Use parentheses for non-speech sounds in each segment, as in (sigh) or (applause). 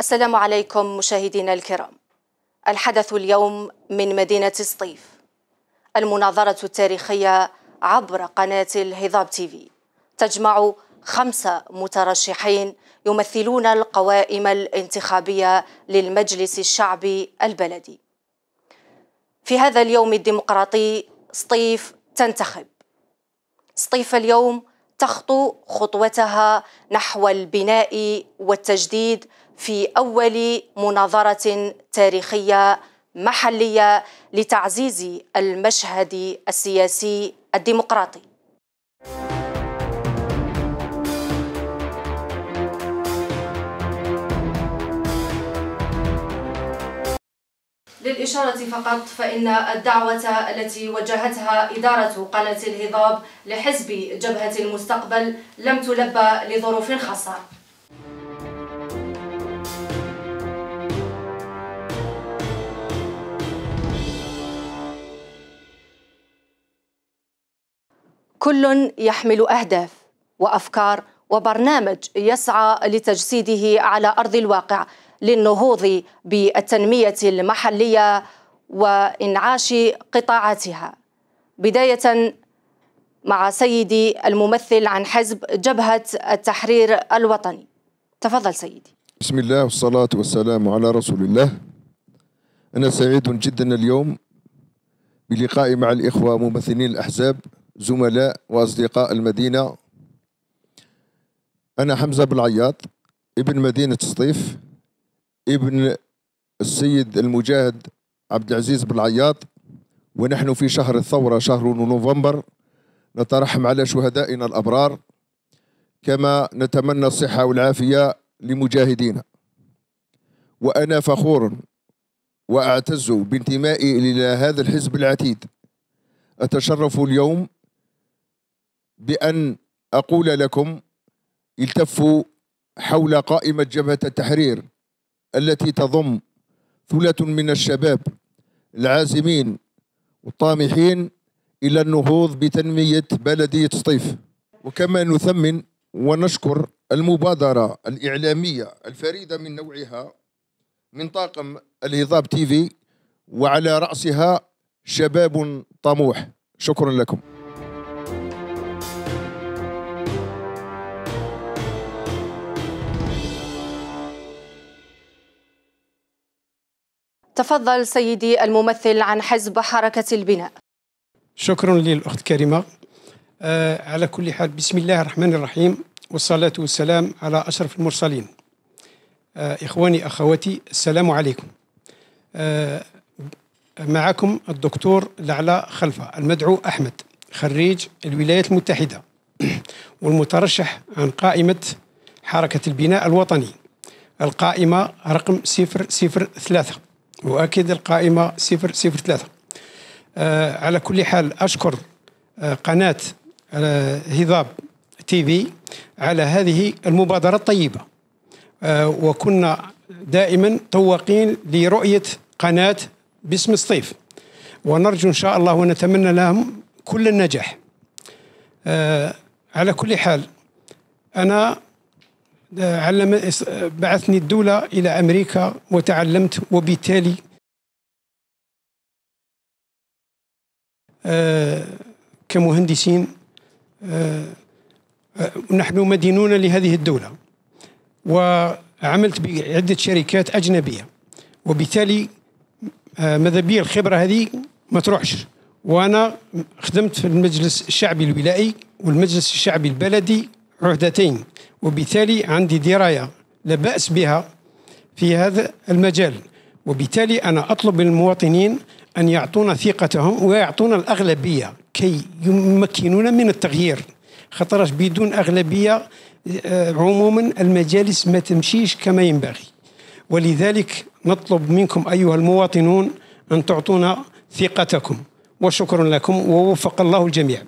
السلام عليكم مشاهدينا الكرام الحدث اليوم من مدينة سطيف المناظرة التاريخية عبر قناة الهضاب تيفي تجمع خمسة مترشحين يمثلون القوائم الانتخابية للمجلس الشعبي البلدي في هذا اليوم الديمقراطي سطيف تنتخب سطيف اليوم تخطو خطوتها نحو البناء والتجديد في أول مناظرة تاريخية محلية لتعزيز المشهد السياسي الديمقراطي للإشارة فقط فإن الدعوة التي وجهتها إدارة قناة الهضاب لحزب جبهة المستقبل لم تلبى لظروف خاصة كل يحمل أهداف وأفكار وبرنامج يسعى لتجسيده على أرض الواقع للنهوض بالتنمية المحلية وإنعاش قطاعاتها بداية مع سيدي الممثل عن حزب جبهة التحرير الوطني تفضل سيدي بسم الله والصلاة والسلام على رسول الله أنا سعيد جدا اليوم بلقائي مع الإخوة ممثلين الأحزاب زملاء وأصدقاء المدينة أنا حمزة بالعياط ابن مدينة سطيف ابن السيد المجاهد عبد العزيز بالعياط ونحن في شهر الثورة شهر نوفمبر نترحم على شهدائنا الأبرار كما نتمنى الصحة والعافية لمجاهدينا وأنا فخور وأعتز بانتمائي إلى هذا الحزب العتيد أتشرف اليوم بأن أقول لكم التفوا حول قائمة جبهة التحرير التي تضم ثلة من الشباب العازمين والطامحين إلى النهوض بتنمية بلدية سطيف وكما نثمن ونشكر المبادرة الإعلامية الفريدة من نوعها من طاقم الهضاب تيفي وعلى رأسها شباب طموح شكرا لكم تفضل سيدي الممثل عن حزب حركة البناء شكرا للأخت كريمة آه على كل حال بسم الله الرحمن الرحيم والصلاة والسلام على أشرف المرسلين آه إخواني أخواتي السلام عليكم آه معكم الدكتور لعلى خلفة المدعو أحمد خريج الولايات المتحدة والمترشح عن قائمة حركة البناء الوطني القائمة رقم 003 واكيد القائمه 003 آه على كل حال اشكر آه قناه آه هضاب تي في على هذه المبادره الطيبه آه وكنا دائما طواقين لرؤيه قناه باسم الصيف ونرجو ان شاء الله ونتمنى لهم كل النجاح آه على كل حال انا علم بعثني الدولة إلى أمريكا وتعلمت وبالتالي آه، كمهندسين آه، آه، نحن مدينون لهذه الدولة وعملت بعدة شركات أجنبية وبالتالي ماذا بي الخبرة هذه ما تروحش وأنا خدمت في المجلس الشعبي الولائي والمجلس الشعبي البلدي عهدتين وبالتالي عندي دراية لا بأس بها في هذا المجال وبالتالي أنا أطلب من المواطنين أن يعطونا ثقتهم ويعطونا الأغلبية كي يمكنونا من التغيير خطرش بدون أغلبية آه، عموما المجالس ما تمشيش كما ينبغي ولذلك نطلب منكم أيها المواطنون أن تعطونا ثقتكم وشكرا لكم ووفق الله الجميع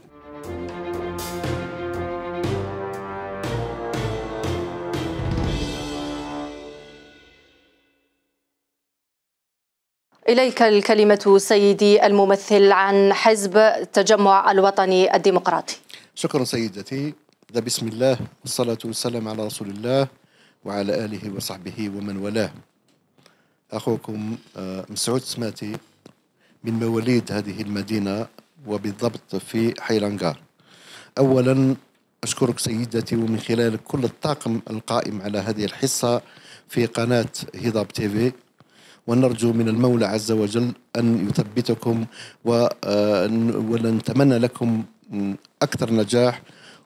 إليك الكلمة سيدي الممثل عن حزب التجمع الوطني الديمقراطي شكرا سيدتي بسم الله والصلاة والسلام على رسول الله وعلى آله وصحبه ومن والاه أخوكم آه، مسعود سماتي من مواليد هذه المدينة وبالضبط في حيلانغار أولا أشكرك سيدتي ومن خلال كل الطاقم القائم على هذه الحصة في قناة هضاب تيفي ونرجو من المولى عز وجل أن يثبتكم آه، ونتمنى لكم أكثر نجاح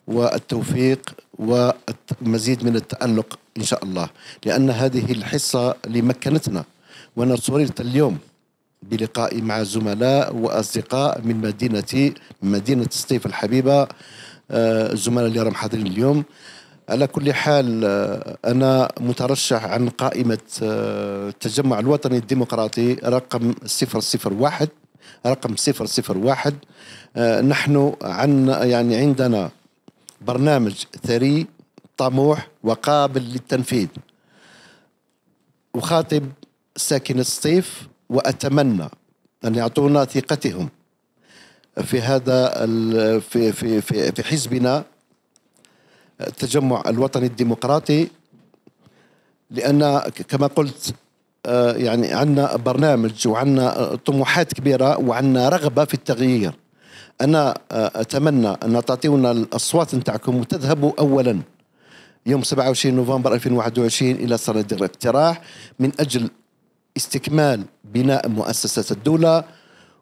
والتوفيق والمزيد من التألق إن شاء الله لأن هذه الحصة لمكنتنا وأنا سررت اليوم بلقائي مع زملاء وأصدقاء من مدينتي مدينة سطيف الحبيبة الزملاء آه، اللي راهم حاضرين اليوم على كل حال آه، أنا مترشح عن قائمة آه، التجمع الوطني الديمقراطي رقم 001 رقم 001 آه، نحن عن يعني عندنا برنامج ثري طموح وقابل للتنفيذ أخاطب ساكن الصيف وأتمنى أن يعطونا ثقتهم في هذا في في, في حزبنا التجمع الوطني الديمقراطي لان كما قلت آه، يعني عندنا برنامج وعندنا طموحات كبيره وعندنا رغبه في التغيير انا آه، اتمنى ان تعطيونا الاصوات نتاعكم وتذهبوا اولا يوم 27 نوفمبر 2021 الى صناديق الاقتراح من اجل استكمال بناء مؤسسات الدوله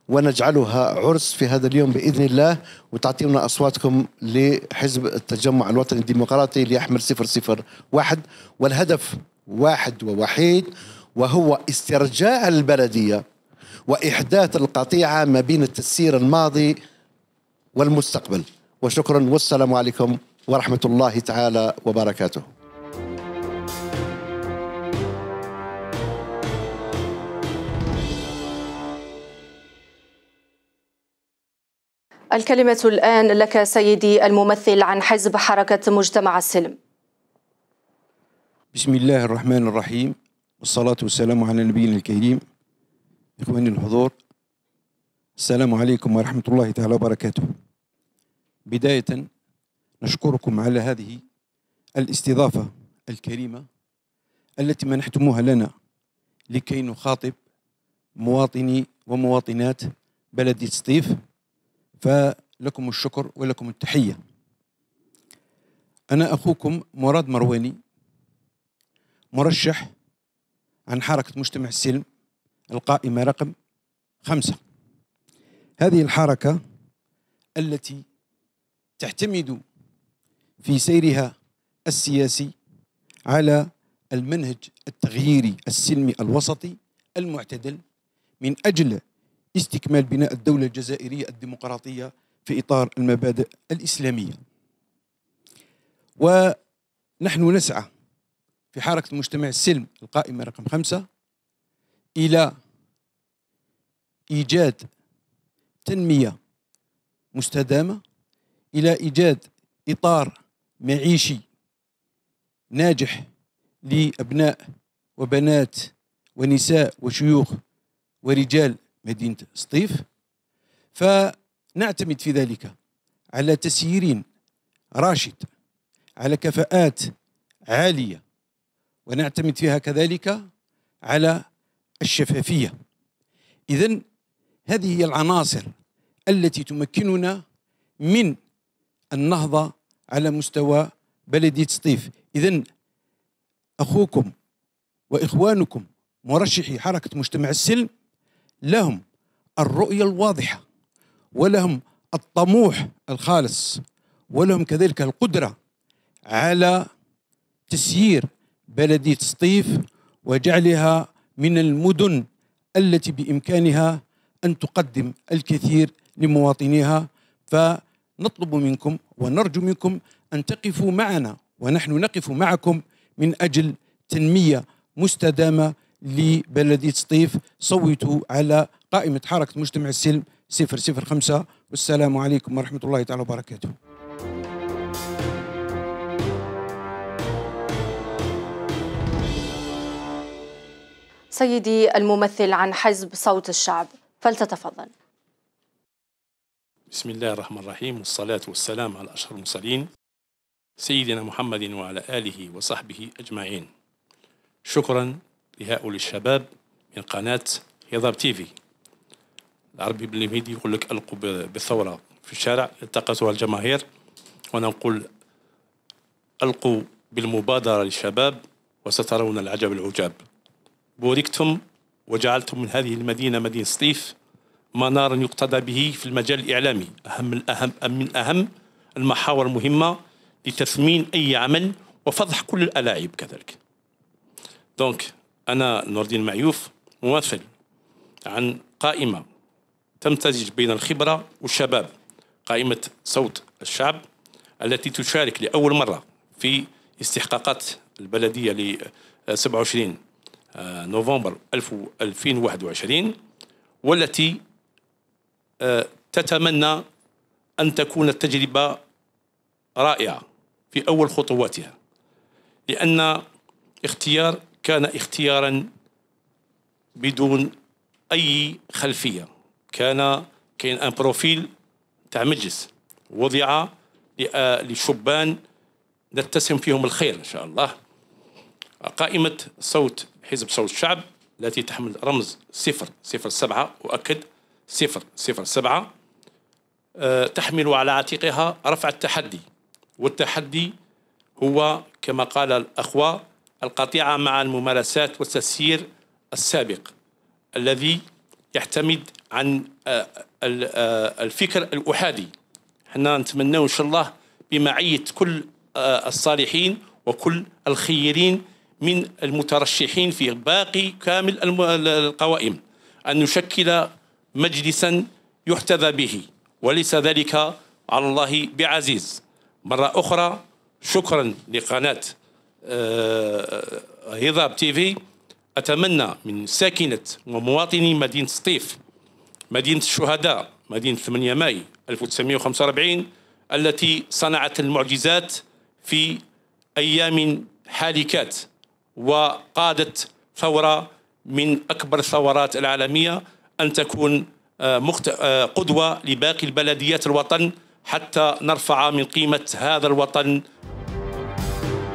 ونجعلها عرس في هذا اليوم باذن الله وتعطيونا اصواتكم لحزب التجمع الوطني الديمقراطي ليحمل 001 والهدف واحد ووحيد وهو استرجاع البلديه واحداث القطيعه ما بين التسيير الماضي والمستقبل وشكرا والسلام عليكم ورحمه الله تعالى وبركاته الكلمة الآن لك سيدي الممثل عن حزب حركة مجتمع السلم بسم الله الرحمن الرحيم والصلاة والسلام على نبينا الكريم إخواني الحضور السلام عليكم ورحمة الله تعالى وبركاته بداية نشكركم على هذه الاستضافة الكريمة التي منحتموها لنا لكي نخاطب مواطني ومواطنات بلد سطيف فلكم الشكر ولكم التحية أنا أخوكم مراد مرواني مرشح عن حركة مجتمع السلم القائمة رقم خمسة هذه الحركة التي تعتمد في سيرها السياسي على المنهج التغييري السلمي الوسطي المعتدل من أجل استكمال بناء الدولة الجزائرية الديمقراطية في إطار المبادئ الإسلامية ونحن نسعى في حركة المجتمع السلم القائمة رقم خمسة إلى إيجاد تنمية مستدامة إلى إيجاد إطار معيشي ناجح لأبناء وبنات ونساء وشيوخ ورجال مدينة سطيف فنعتمد في ذلك على تسيير راشد على كفاءات عالية ونعتمد فيها كذلك على الشفافية إذا هذه هي العناصر التي تمكننا من النهضة على مستوى بلدية سطيف إذا أخوكم وإخوانكم مرشحي حركة مجتمع السلم لهم الرؤية الواضحة ولهم الطموح الخالص ولهم كذلك القدرة على تسيير بلدية سطيف وجعلها من المدن التي بإمكانها أن تقدم الكثير لمواطنيها فنطلب منكم ونرجو منكم أن تقفوا معنا ونحن نقف معكم من أجل تنمية مستدامة لبلدية سطيف صوتوا على قائمة حركة مجتمع السلم 005 والسلام عليكم ورحمة الله تعالى وبركاته سيدي الممثل عن حزب صوت الشعب فلتتفضل بسم الله الرحمن الرحيم والصلاة والسلام على أشهر المرسلين سيدنا محمد وعلى آله وصحبه أجمعين شكرا لهؤلاء الشباب من قناة هضاب تيفي العربي بالليميدي يقول لك ألقوا بالثورة في الشارع التقتها الجماهير وأنا نقول ألقوا بالمبادرة للشباب وسترون العجب العجاب بوركتم وجعلتم من هذه المدينة مدينة سطيف منارا يقتدى به في المجال الإعلامي أهم الأهم من أهم المحاور المهمة لتثمين أي عمل وفضح كل الألاعيب كذلك دونك أنا نور الدين معيوف مواصل عن قائمة تمتزج بين الخبرة والشباب قائمة صوت الشعب التي تشارك لأول مرة في استحقاقات البلدية ل 27 آه، نوفمبر 2021 والتي آه، تتمنى أن تكون التجربة رائعة في أول خطواتها لأن اختيار كان اختيارا بدون أي خلفية كان كاين ان بروفيل تاع مجلس وضع آه، لشبان نتسم فيهم الخير إن شاء الله قائمة صوت حزب صوت الشعب التي تحمل رمز صفر صفر سبعة أؤكد صفر صفر سبعة آه، تحمل على عاتقها رفع التحدي والتحدي هو كما قال الأخوة القطيعة مع الممارسات والتسيير السابق الذي يعتمد عن آه، آه، الفكر الأحادي حنا نتمنى إن شاء الله بمعية كل آه، الصالحين وكل الخيرين من المترشحين في باقي كامل القوائم أن نشكل مجلسا يحتذى به وليس ذلك على الله بعزيز مرة أخرى شكرا لقناة هضاب آه، آه، تي في اتمنى من ساكنه ومواطني مدينه سطيف مدينه الشهداء مدينه 8 ماي 1945 التي صنعت المعجزات في ايام حالكات وقادت ثوره من اكبر الثورات العالميه ان تكون آه، قدوه لباقي البلديات الوطن حتى نرفع من قيمه هذا الوطن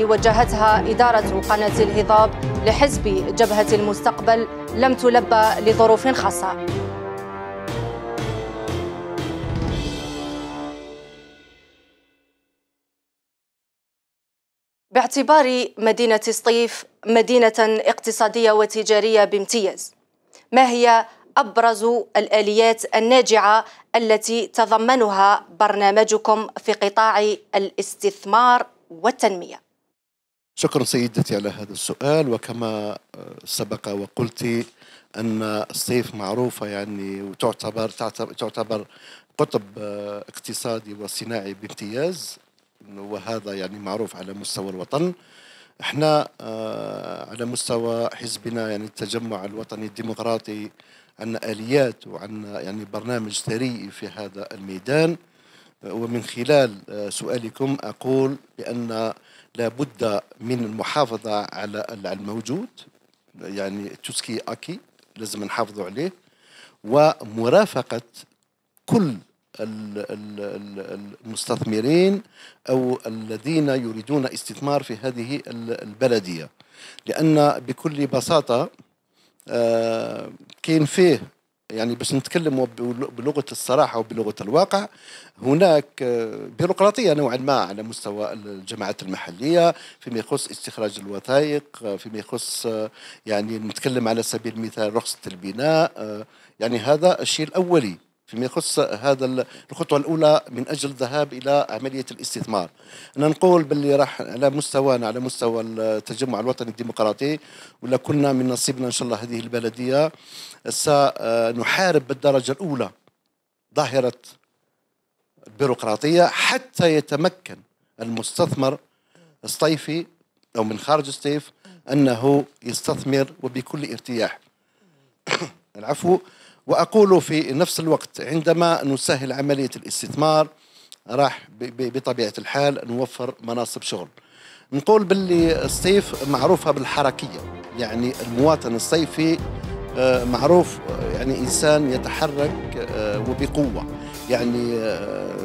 التي وجهتها إدارة قناة الهضاب لحزب جبهة المستقبل لم تلبى لظروف خاصة باعتبار مدينة سطيف مدينة اقتصادية وتجارية بامتياز ما هي أبرز الآليات الناجعة التي تضمنها برنامجكم في قطاع الاستثمار والتنمية شكرا سيدتي على هذا السؤال وكما آه، سبق وقلت ان الصيف معروفه يعني وتعتبر تعتبر قطب آه، اقتصادي وصناعي بامتياز وهذا يعني معروف على مستوى الوطن احنا آه، على مستوى حزبنا يعني التجمع الوطني الديمقراطي عندنا اليات وعندنا يعني برنامج ثري في هذا الميدان ومن خلال سؤالكم اقول بان لابد من المحافظة على الموجود يعني توسكي أكي لازم نحافظوا عليه ومرافقة كل المستثمرين أو الذين يريدون استثمار في هذه البلدية لأن بكل بساطة آه، كاين فيه يعني باش نتكلم بلغه الصراحه وبلغه الواقع هناك آه، بيروقراطيه نوعا ما على مستوى الجماعات المحليه فيما يخص استخراج الوثائق آه، فيما يخص آه، يعني نتكلم على سبيل المثال رخصه البناء يعني هذا الشيء الاولي فيما يخص هذا الخطوه الاولى من اجل الذهاب الى عمليه الاستثمار انا نقول باللي راح على مستوانا على مستوى التجمع الوطني الديمقراطي ولا كنا من نصيبنا ان شاء الله هذه البلديه سنحارب بالدرجه الاولى ظاهره البيروقراطيه حتى يتمكن المستثمر الصيفي او من خارج الصيف انه يستثمر وبكل ارتياح (coughs) العفو وأقول في نفس الوقت عندما نسهل عملية الاستثمار راح بطبيعة الحال نوفر مناصب شغل نقول باللي الصيف معروفة بالحركية يعني المواطن الصيفي آه، معروف يعني إنسان يتحرك آه، وبقوة يعني آه،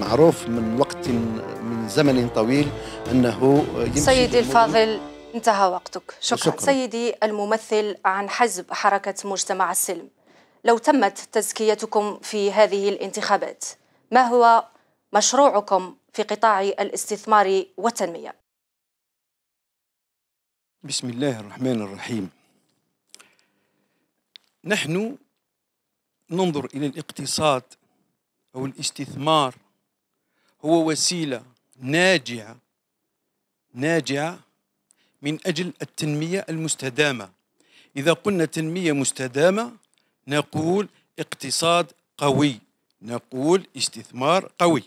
معروف من وقت من زمن طويل أنه يمشي سيدي الفاضل انتهى وقتك شكرا, شكرا. سيدي الممثل عن حزب حركة مجتمع السلم لو تمت تزكيتكم في هذه الانتخابات ما هو مشروعكم في قطاع الاستثمار والتنمية بسم الله الرحمن الرحيم نحن ننظر إلى الاقتصاد أو الاستثمار هو وسيلة ناجعة ناجعة من أجل التنمية المستدامة إذا قلنا تنمية مستدامة نقول اقتصاد قوي نقول استثمار قوي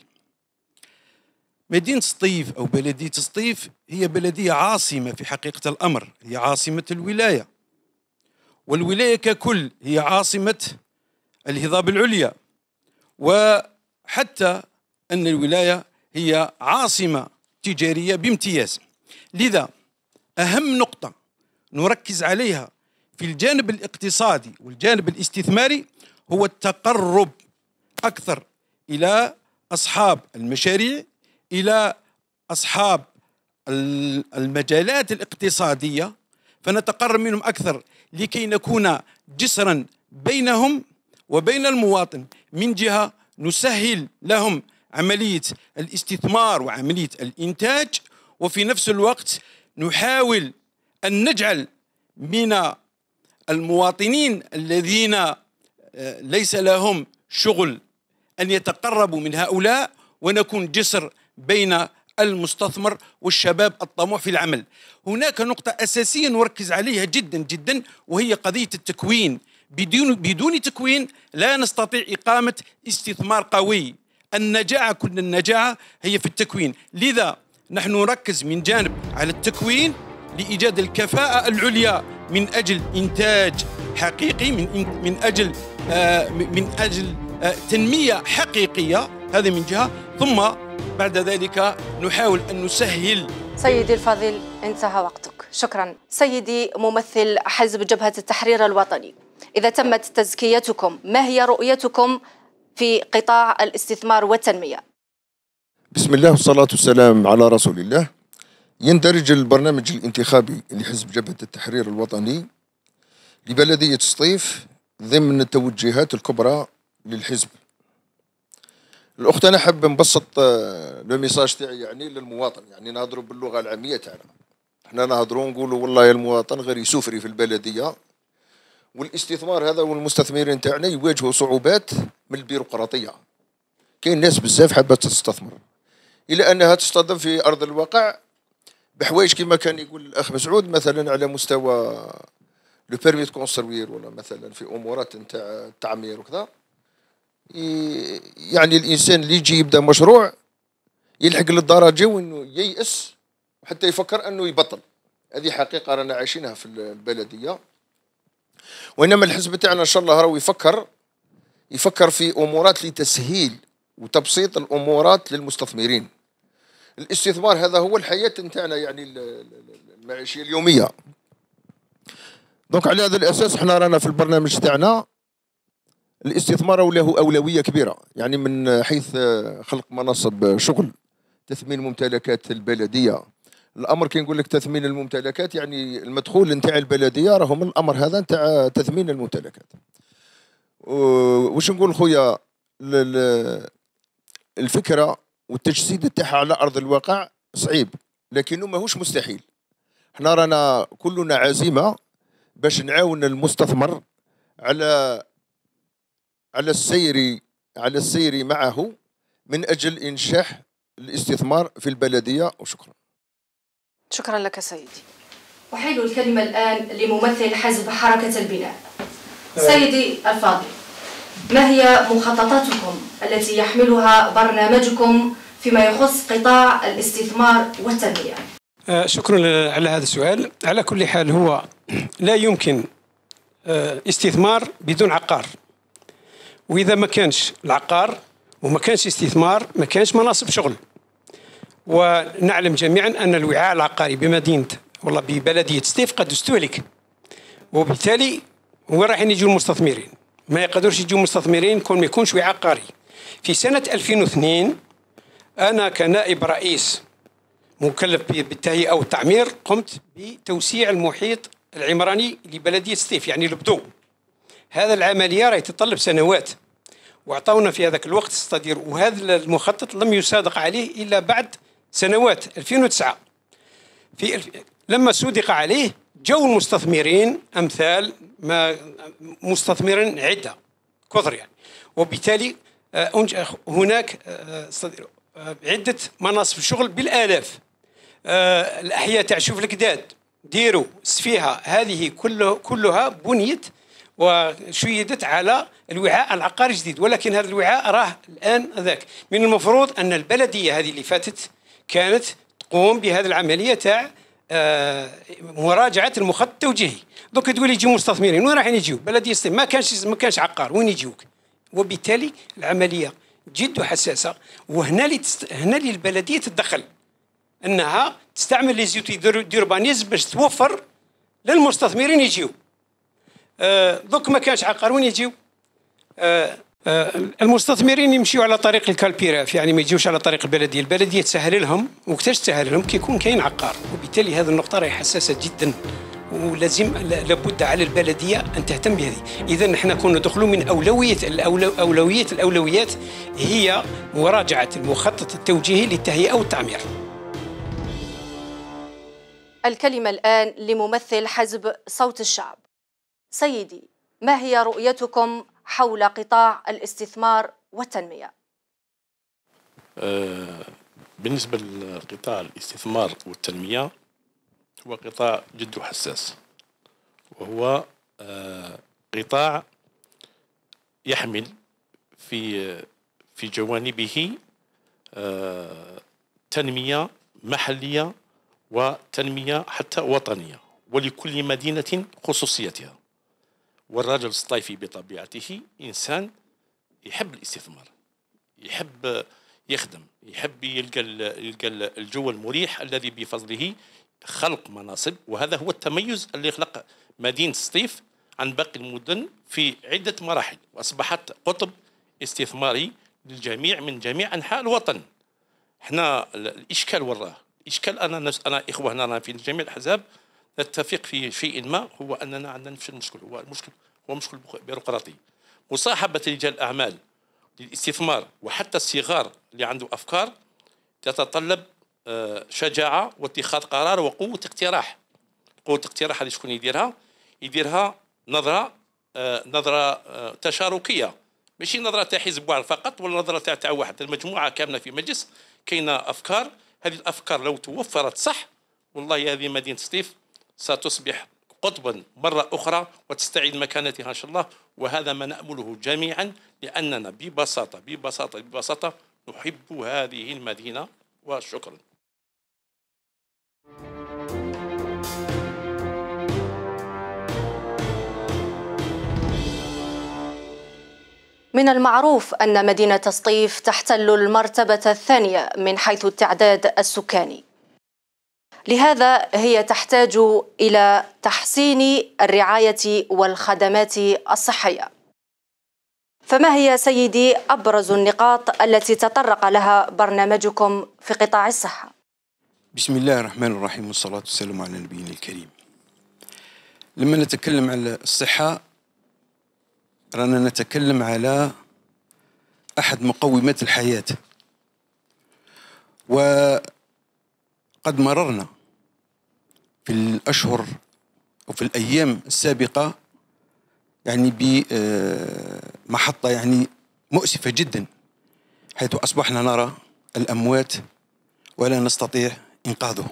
مدينة سطيف أو بلدية سطيف هي بلدية عاصمة في حقيقة الأمر هي عاصمة الولاية والولاية ككل هي عاصمة الهضاب العليا وحتى أن الولاية هي عاصمة تجارية بامتياز لذا أهم نقطة نركز عليها في الجانب الاقتصادي والجانب الاستثماري هو التقرب أكثر إلى أصحاب المشاريع إلى أصحاب المجالات الاقتصادية فنتقرب منهم أكثر لكي نكون جسرا بينهم وبين المواطن من جهة نسهل لهم عملية الاستثمار وعملية الإنتاج وفي نفس الوقت نحاول أن نجعل من المواطنين الذين آه، ليس لهم شغل أن يتقربوا من هؤلاء ونكون جسر بين المستثمر والشباب الطموح في العمل هناك نقطة أساسية نركز عليها جدا جدا وهي قضية التكوين بدون, بدون تكوين لا نستطيع إقامة استثمار قوي النجاعة كل النجاعة هي في التكوين لذا نحن نركز من جانب على التكوين لإيجاد الكفاءة العليا من اجل انتاج حقيقي من من اجل آه، من اجل آه، تنميه حقيقيه هذا من جهه ثم بعد ذلك نحاول ان نسهل سيدي الفاضل انتهى وقتك شكرا سيدي ممثل حزب جبهه التحرير الوطني اذا تمت تزكيتكم ما هي رؤيتكم في قطاع الاستثمار والتنميه بسم الله والصلاه والسلام على رسول الله يندرج البرنامج الانتخابي لحزب جبهة التحرير الوطني لبلدية سطيف ضمن التوجيهات الكبرى للحزب الاخت انا حاب نبسط آه، لو ميساج تاعي يعني للمواطن يعني نهضروا باللغه العاميه تاعنا احنا نهضروا نقولوا والله المواطن غير يسوفري في البلديه والاستثمار هذا والمستثمرين تاعنا يواجهوا صعوبات من البيروقراطيه كاين ناس بزاف حابه تستثمر الى انها تصطدم في ارض الواقع بحوايج كما كان يقول الاخ مسعود مثلا على مستوى لو بيرمي كونستروير ولا مثلا في امورات نتاع التعمير وكذا يعني الانسان اللي يجي يبدا مشروع يلحق للدرجه وانه ييأس حتى يفكر انه يبطل هذه حقيقه رانا عايشينها في البلديه وانما الحزب تاعنا ان شاء الله راهو يفكر يفكر في امورات لتسهيل وتبسيط الامورات للمستثمرين الاستثمار هذا هو الحياة نتاعنا يعني المعيشية اليومية دونك على هذا الأساس حنا رانا في البرنامج تاعنا الاستثمار له أولوية كبيرة يعني من حيث خلق مناصب شغل تثمين ممتلكات البلدية الامر كي نقول لك تثمين الممتلكات يعني المدخول نتاع البلديه من الامر هذا نتاع تثمين الممتلكات واش نقول خويا الفكره والتجسيد تاعها على ارض الواقع صعيب لكنه ماهوش مستحيل احنا رانا كلنا عزيمه باش نعاون المستثمر على على السير على السير معه من اجل انشاح الاستثمار في البلديه وشكرا شكرا لك سيدي احيل الكلمه الان لممثل حزب حركه البناء سيدي الفاضل ما هي مخططاتكم التي يحملها برنامجكم فيما يخص قطاع الاستثمار والتنمية؟ آه، شكرا على هذا السؤال على كل حال هو (clears throat) لا يمكن آه، استثمار بدون عقار وإذا ما كانش العقار وما كانش استثمار ما كانش مناصب شغل ونعلم جميعا أن الوعاء العقاري بمدينة والله ببلدية ستيف قد استهلك وبالتالي وين رايحين يجوا المستثمرين ما يقدرش يجيو مستثمرين كون ما يكونش عقاري في سنة 2002 أنا كنائب رئيس مكلف بالتهيئة أو التعمير قمت بتوسيع المحيط العمراني لبلدية سطيف يعني لبدو هذا العملية راهي تتطلب سنوات وأعطونا في هذاك الوقت استدير وهذا المخطط لم يصادق عليه إلا بعد سنوات 2009 في الف... لما صدق عليه جو المستثمرين امثال ما مستثمرين عده كثر يعني وبالتالي آه، هناك آه، آه، عده مناصب شغل بالالاف الاحياء تاع شوف الكداد ديروا سفيها هذه كله كلها بنيت وشيدت على الوعاء العقاري الجديد ولكن هذا الوعاء راه الان ذاك من المفروض ان البلديه هذه اللي فاتت كانت تقوم بهذه العمليه تاع آه، مراجعه المخطط التوجيهي دوك تقول يجيو مستثمرين وين رايحين يجيو بلديه ما كانش ما كانش عقار وين يجيوك وبالتالي العمليه جد حساسه وهنا اللي تست... هنا اللي البلديه تتدخل انها تستعمل لي زوتي دوربانيزم باش توفر للمستثمرين يجيو آه دوك ما كانش عقار وين يجيو آه آه، المستثمرين يمشيوا على طريق الكالبيراف يعني ما يجيوش على طريق البلديه، البلديه تسهل لهم وقتاش تسهل لهم كيكون كاين عقار، وبالتالي هذه النقطه راهي حساسه جدا ولازم لابد على البلديه ان تهتم بهذه، اذا نحن كنا ندخلوا من اولويه الأولو اولويه الاولويات هي مراجعه المخطط التوجيهي للتهيئه والتعمير. الكلمه الان لممثل حزب صوت الشعب. سيدي ما هي رؤيتكم حول قطاع الاستثمار والتنمية آه، بالنسبة لقطاع الاستثمار والتنمية هو قطاع جد حساس وهو آه، قطاع يحمل في في جوانبه آه، تنمية محلية وتنمية حتى وطنية ولكل مدينة خصوصيتها والرجل الصيفي بطبيعته انسان يحب الاستثمار يحب يخدم يحب يلقى يلقى الجو المريح الذي بفضله خلق مناصب وهذا هو التميز اللي خلق مدينه سطيف عن باقي المدن في عده مراحل واصبحت قطب استثماري للجميع من جميع انحاء الوطن احنا الاشكال وراه الاشكال انا نفس انا هنا في جميع الاحزاب نتفق في شيء ما هو اننا عندنا نفس المشكل هو المشكل هو مشكل بيروقراطي مصاحبه رجال الاعمال للاستثمار وحتى الصغار اللي عنده افكار تتطلب آه، شجاعه واتخاذ قرار وقوه اقتراح قوه اقتراح هذه شكون يديرها يديرها نظره آه، نظره آه، تشاركيه ماشي نظره تاع حزب واحد فقط ولا نظره تاع تاع واحد المجموعه كامله في مجلس كاينه افكار هذه الافكار لو توفرت صح والله هذه مدينه سطيف ستصبح قطبا مرة أخرى وتستعيد مكانتها إن شاء الله وهذا ما نأمله جميعا لأننا ببساطة ببساطة ببساطة نحب هذه المدينة وشكرا من المعروف أن مدينة سطيف تحتل المرتبة الثانية من حيث التعداد السكاني لهذا هي تحتاج الى تحسين الرعايه والخدمات الصحيه فما هي سيدي ابرز النقاط التي تطرق لها برنامجكم في قطاع الصحه بسم الله الرحمن الرحيم والصلاه والسلام على نبينا الكريم لما نتكلم على الصحه رانا نتكلم على احد مقومات الحياه و قد مررنا في الأشهر أو في الأيام السابقة يعني بمحطة آه، يعني مؤسفة جدا حيث أصبحنا نرى الأموات ولا نستطيع إنقاذهم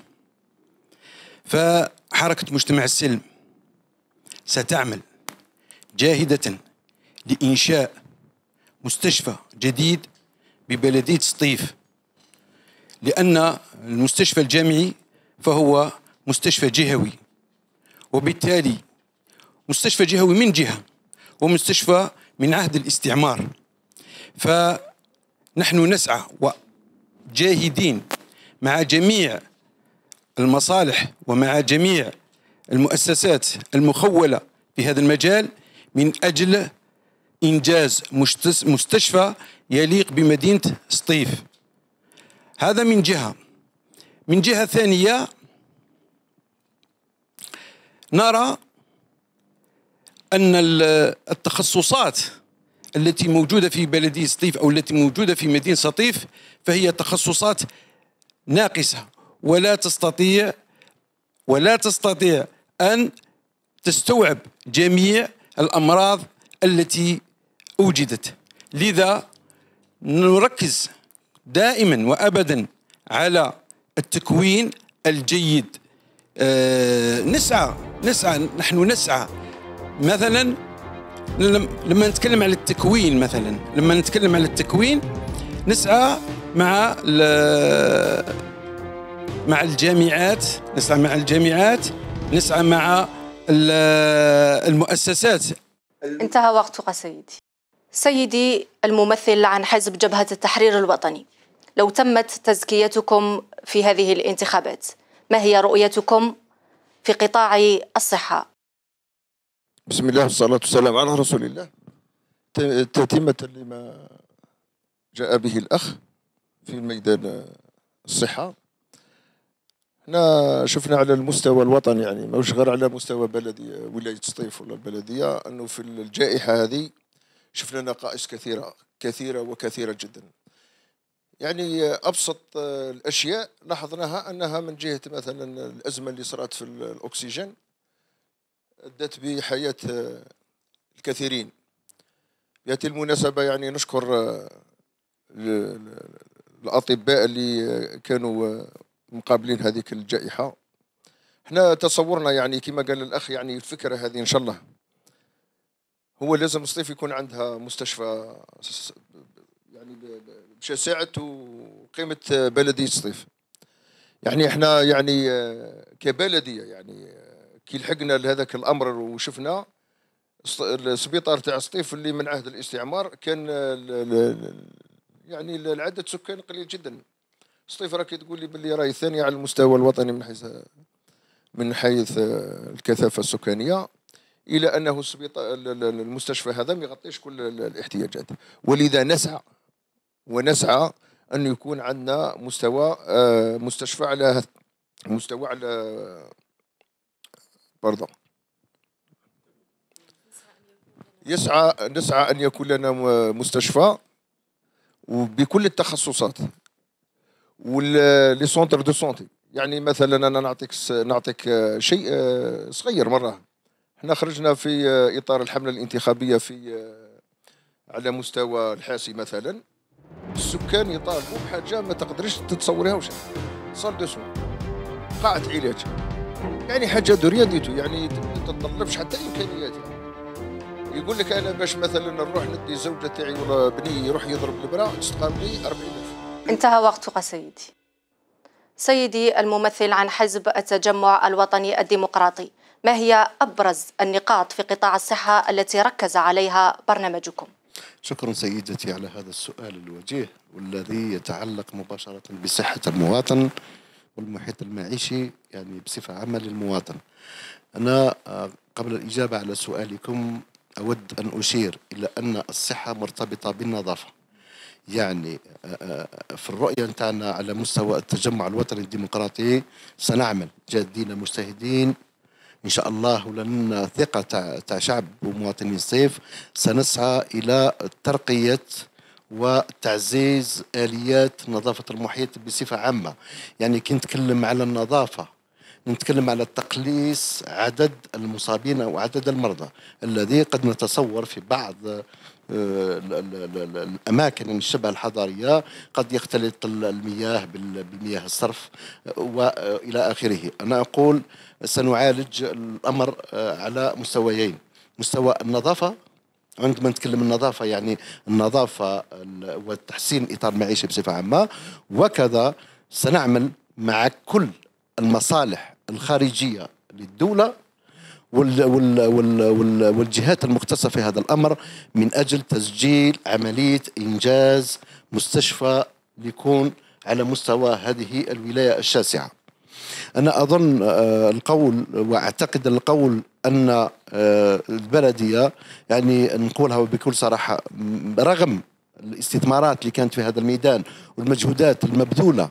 فحركة مجتمع السلم ستعمل جاهدة لإنشاء مستشفى جديد ببلدية سطيف لأن المستشفى الجامعي فهو مستشفى جهوي وبالتالي مستشفى جهوي من جهة ومستشفى من عهد الاستعمار فنحن نسعى وجاهدين مع جميع المصالح ومع جميع المؤسسات المخولة في هذا المجال من أجل إنجاز مستشفى يليق بمدينة سطيف هذا من جهة من جهة ثانية نرى أن التخصصات التي موجودة في بلدية سطيف أو التي موجودة في مدينة سطيف فهي تخصصات ناقصة ولا تستطيع ولا تستطيع أن تستوعب جميع الأمراض التي أوجدت لذا نركز دائما وابدا على التكوين الجيد آه، نسعى نسعى نحن نسعى مثلا لما نتكلم على التكوين مثلا لما نتكلم على التكوين نسعى مع مع الجامعات نسعى مع الجامعات نسعى مع المؤسسات انتهى وقتك سيدي سيدي الممثل عن حزب جبهة التحرير الوطني لو تمت تزكيتكم في هذه الانتخابات ما هي رؤيتكم في قطاع الصحة بسم الله والصلاة والسلام على رسول الله تتمة لما جاء به الأخ في ميدان الصحة احنا شفنا على المستوى الوطني يعني ماهوش غير على مستوى بلدي ولايه سطيف ولا البلديه انه في الجائحه هذه شفنا نقائص كثيره كثيره وكثيره جدا يعني ابسط آه، الاشياء لاحظناها انها من جهه مثلا الازمه اللي صارت في الاكسجين ادت بحياه آه، الكثيرين بهذه المناسبه يعني نشكر آه، الاطباء اللي كانوا مقابلين هذيك الجائحه احنا تصورنا يعني كما قال الاخ يعني الفكره هذه ان شاء الله هو لازم الصيف يكون عندها مستشفى يعني شساعة وقيمة بلدية صيف يعني احنا يعني آه، كبلدية يعني آه، كي لحقنا لهذاك الأمر وشفنا السبيطار تاع سطيف اللي من عهد الاستعمار كان آه، يعني العدد سكان قليل جدا سطيف راكي تقول لي باللي راهي الثانية على المستوى الوطني من حيث من حيث الكثافة السكانية إلى أنه المستشفى هذا ما يغطيش كل الاحتياجات ولذا نسعى ونسعى أن يكون عندنا مستوى آه، مستشفى على مستوى على برضه يسعى نسعى أن يكون لنا مستشفى وبكل التخصصات ولي سونتر دو سونتي يعني مثلا انا نعطيك نعطيك آه، شيء آه، صغير مره احنا خرجنا في اطار الحمله الانتخابيه في على مستوى الحاسي مثلا السكان يطالبوا بحاجه ما تقدرش تتصورهاش صال دو سوا قاعه علاج يعني حاجه دوريا ديتو يعني ما تطلبش حتى امكانيات يعني. يقول لك انا باش مثلا نروح ندي الزوجه تاعي ولا بني يروح يضرب البرا استقام لي 40000 انتهى وقتك سيدي سيدي الممثل عن حزب التجمع الوطني الديمقراطي ما هي أبرز النقاط في قطاع الصحة التي ركز عليها برنامجكم؟ شكرا سيدتي على هذا السؤال الوجيه والذي يتعلق مباشرة بصحة المواطن والمحيط المعيشي يعني بصفة عامة للمواطن أنا آه، قبل الإجابة على سؤالكم أود أن أشير إلى أن الصحة مرتبطة بالنظافة يعني آه، آه، في الرؤية نتاعنا على مستوى التجمع الوطني الديمقراطي سنعمل جادين مجتهدين إن شاء الله ولنا الثقة تاع شعب ومواطنين الصيف سنسعى إلى ترقية وتعزيز آليات نظافة المحيط بصفة عامة يعني كي نتكلم على النظافة نتكلم على تقليص عدد المصابين أو عدد المرضى الذي قد نتصور في بعض الأماكن الشبه الحضارية قد يختلط المياه بمياه الصرف وإلى آخره أنا أقول سنعالج الأمر آه، على مستويين مستوى النظافة عندما نتكلم النظافة يعني النظافة وتحسين إطار المعيشة بصفة عامة وكذا سنعمل مع كل المصالح الخارجية للدولة وال وال وال والجهات المختصة في هذا الأمر من أجل تسجيل عملية إنجاز مستشفى ليكون على مستوى هذه الولاية الشاسعة أنا أظن آه، القول وأعتقد القول أن آه، البلدية يعني نقولها بكل صراحة رغم الاستثمارات اللي كانت في هذا الميدان والمجهودات المبذولة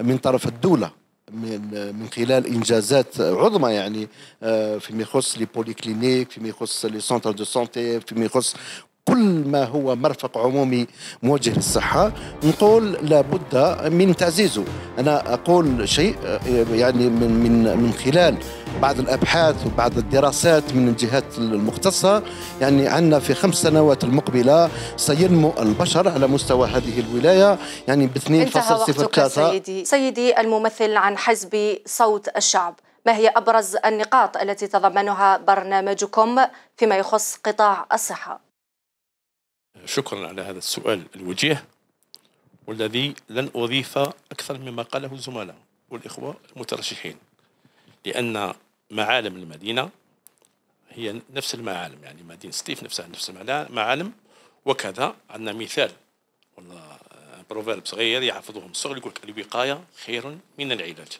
من طرف الدولة من من خلال انجازات عظمى يعني آه، فيما يخص لي بوليكلينيك فيما يخص لي سونتر دو سونتي فيما يخص كل ما هو مرفق عمومي موجه للصحة نقول لابد من تعزيزه أنا أقول شيء آه، يعني من, من, من خلال بعض الأبحاث وبعض الدراسات من الجهات المختصة يعني عندنا في خمس سنوات المقبلة سينمو البشر على مستوى هذه الولاية يعني ب 2.03 سيدي سيدي الممثل عن حزب صوت الشعب ما هي أبرز النقاط التي تضمنها برنامجكم فيما يخص قطاع الصحة؟ شكرا على هذا السؤال الوجيه والذي لن أضيف أكثر مما قاله الزملاء والإخوة المترشحين لأن معالم المدينة هي نفس المعالم يعني مدينة ستيف نفسها نفس المعالم وكذا عندنا مثال والله بروفيرب صغير يحفظوه من الصغر يقول لك الوقاية خير من العلاج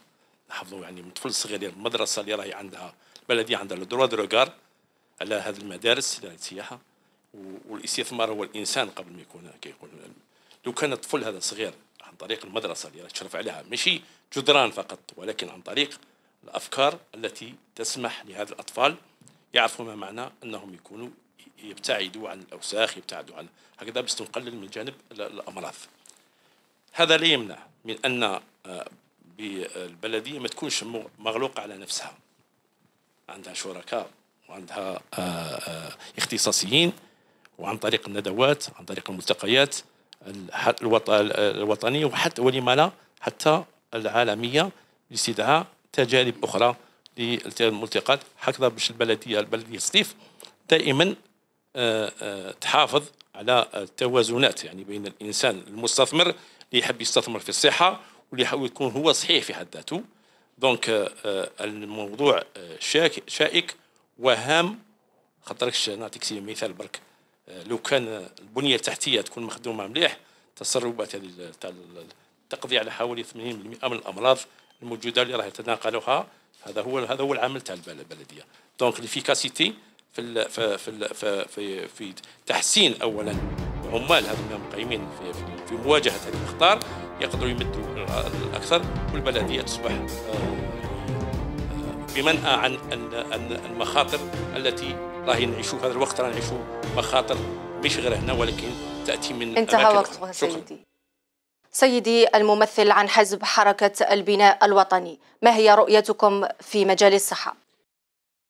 نحفظه يعني من طفل صغير المدرسة اللي راهي عندها البلدية عندها لو دروا على هذه المدارس السياحة والاستثمار هو الانسان قبل ما يكون كيكون لو كان الطفل هذا صغير عن طريق المدرسه اللي تشرف عليها ماشي جدران فقط ولكن عن طريق الافكار التي تسمح لهذا الاطفال يعرفوا ما معنى انهم يكونوا يبتعدوا عن الاوساخ يبتعدوا عن هكذا باش نقلل من جانب الامراض هذا لا يمنع من ان آه، البلديه ما تكونش مغلوقه على نفسها عندها شركاء وعندها آه، آه، اختصاصيين وعن طريق الندوات عن طريق الملتقيات الوطنيه وحتى ولما لا حتى العالميه لاستدعاء تجارب اخرى للملتقات هكذا باش البلديه البلديه سطيف دائما آه، آه، تحافظ على التوازنات يعني بين الانسان المستثمر اللي يحب يستثمر في الصحه واللي يحاول يكون هو صحيح في حد ذاته دونك آه، الموضوع شائك وهام خاطرك نعطيك مثال برك لو كان البنيه التحتيه تكون مخدومه مليح تسربات تاع تقضي على حوالي 80% من الامراض الموجوده اللي راه يتناقلوها هذا هو هذا هو العمل تاع البلديه دونك ليفيكاسيتي في في في في, في تحسين اولا عمال هذو المقيمين في, في, في مواجهه هذه الاخطار يقدروا يمدوا اكثر والبلديه تصبح آه، بمنأى عن المخاطر التي راهي نعيشو في هذا الوقت راهي نعيشو مخاطر مش غير هنا ولكن تأتي من انتهى وقتها سيدي سيدي الممثل عن حزب حركة البناء الوطني ما هي رؤيتكم في مجال الصحة؟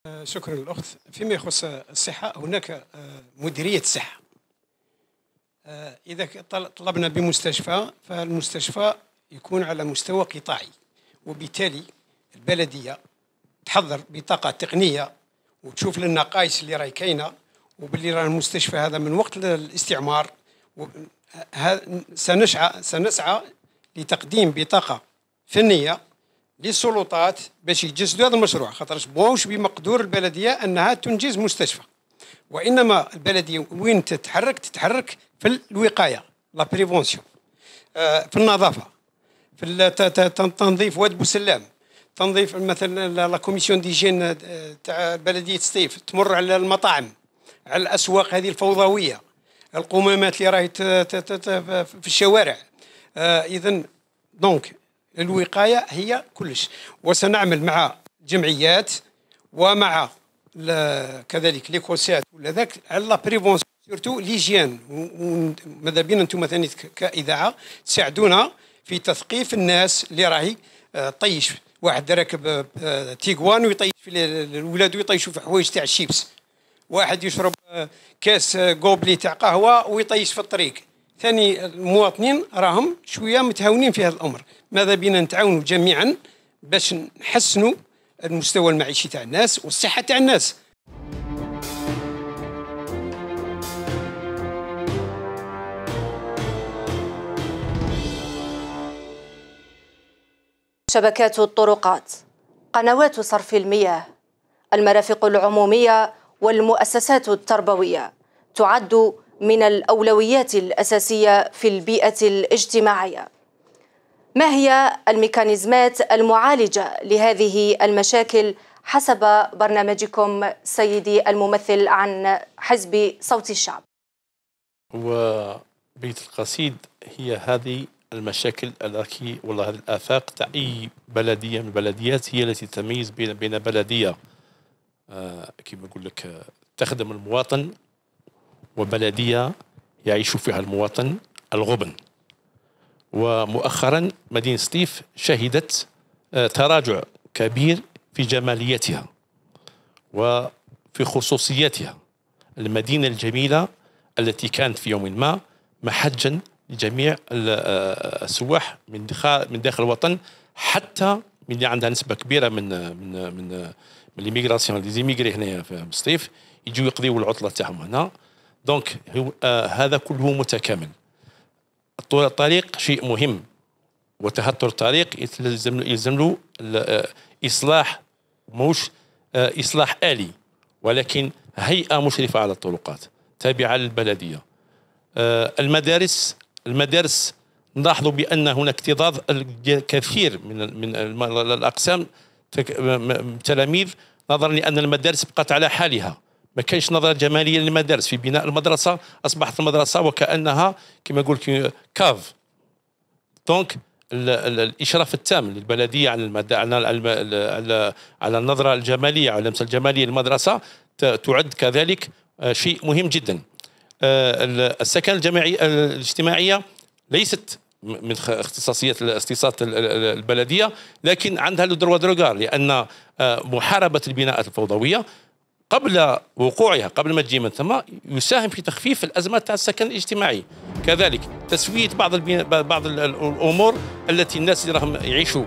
آه، شكرا للأخت فيما يخص الصحة هناك آه، مديرية الصحة آه، إذا طلبنا بمستشفى فالمستشفى يكون على مستوى قطاعي وبالتالي البلدية تحضر بطاقه تقنيه وتشوف للنقائص اللي راهي كاينه وباللي راه المستشفى هذا من وقت الاستعمار سنسعى سنسعى لتقديم بطاقه فنيه للسلطات باش يجسدوا هذا المشروع خاطر ماهوش بمقدور البلديه انها تنجز مستشفى وانما البلديه وين تتحرك تتحرك في الوقايه لا بريفونسيون آه، في النظافه في تنظيف واد بوسلام تنظيف مثلا لا كوميسيون ديجين آه، تاع بلديه سطيف تمر على المطاعم على الاسواق هذه الفوضويه القمامات اللي راهي في الشوارع آه اذا دونك الوقايه هي كلش وسنعمل مع جمعيات ومع كذلك ليكوسات ولا ذاك على لا بريفونسيون سورتو ليجيان ماذا بينا انتم مثلا كاذاعه تساعدونا في تثقيف الناس اللي راهي آه، طيش واحد راكب تيغوان ويطيش في الولاد ويطيشوا في حوايج تاع الشيبس واحد يشرب كاس غوبلي تاع قهوه ويطيش في الطريق ثاني المواطنين راهم شويه متهاونين في هذا الامر ماذا بينا نتعاونوا جميعا باش نحسنوا المستوى المعيشي تاع الناس والصحه تاع الناس شبكات الطرقات قنوات صرف المياه المرافق العموميه والمؤسسات التربويه تعد من الاولويات الاساسيه في البيئه الاجتماعيه ما هي الميكانيزمات المعالجه لهذه المشاكل حسب برنامجكم سيدي الممثل عن حزب صوت الشعب وبيت القصيد هي هذه المشاكل التي والله هذه الآفاق تاع أي بلدية من البلديات هي التي تميز بين بين بلدية آه، كيما نقول لك تخدم المواطن وبلدية يعيش فيها المواطن الغبن ومؤخرا مدينة سطيف شهدت آه، تراجع كبير في جماليتها وفي خصوصيتها المدينة الجميلة التي كانت في يوم ما محجا لجميع آه، السواح من داخل من داخل الوطن حتى من اللي عندها نسبه كبيره من من من من ليميغراسيون لي زيميغري هنايا في الصيف يجوا يقضيوا العطله تاعهم هنا دونك هو آه هذا كله متكامل الطريق شيء مهم وتهتر الطريق يلزم يلزم له آه، اصلاح موش آه، اصلاح الي ولكن هيئه مشرفه على الطرقات تابعه للبلديه المدارس المدارس نلاحظ بان هناك اكتظاظ كثير من من الاقسام تلاميذ نظرا لان المدارس بقت على حالها ما كانش نظره جماليه للمدارس في بناء المدرسه اصبحت المدرسه وكانها كما يقول كاف دونك الاشراف التام للبلديه على المد... على على على النظره الجماليه على اللمسه الجماليه للمدرسه تعد كذلك آه، شيء مهم جدا آه، السكن الجماعي الاجتماعيه ليست من اختصاصيه اختصاص البلديه لكن عندها لو دروغار لان آه، محاربه البناءات الفوضويه قبل وقوعها قبل ما تجي من ثم يساهم في تخفيف الازمات تاع السكن الاجتماعي كذلك تسويه بعض بعض الامور التي الناس اللي راهم يعيشوا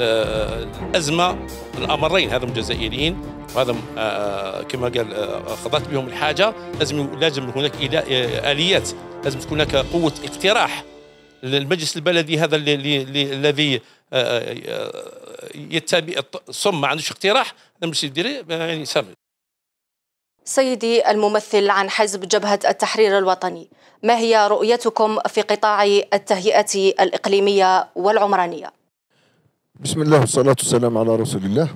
آه، الازمه الامرين هذم جزائريين وهذا آه، آه، كما قال آه، خضعت بهم الحاجه لازم لازم هناك اليات لازم تكون هناك قوه اقتراح المجلس البلدي هذا الذي يتبع صم ما عندوش اقتراح المجلس يديري يعني سامي سيدي الممثل عن حزب جبهة التحرير الوطني ما هي رؤيتكم في قطاع التهيئة الإقليمية والعمرانية؟ بسم الله والصلاة والسلام على رسول الله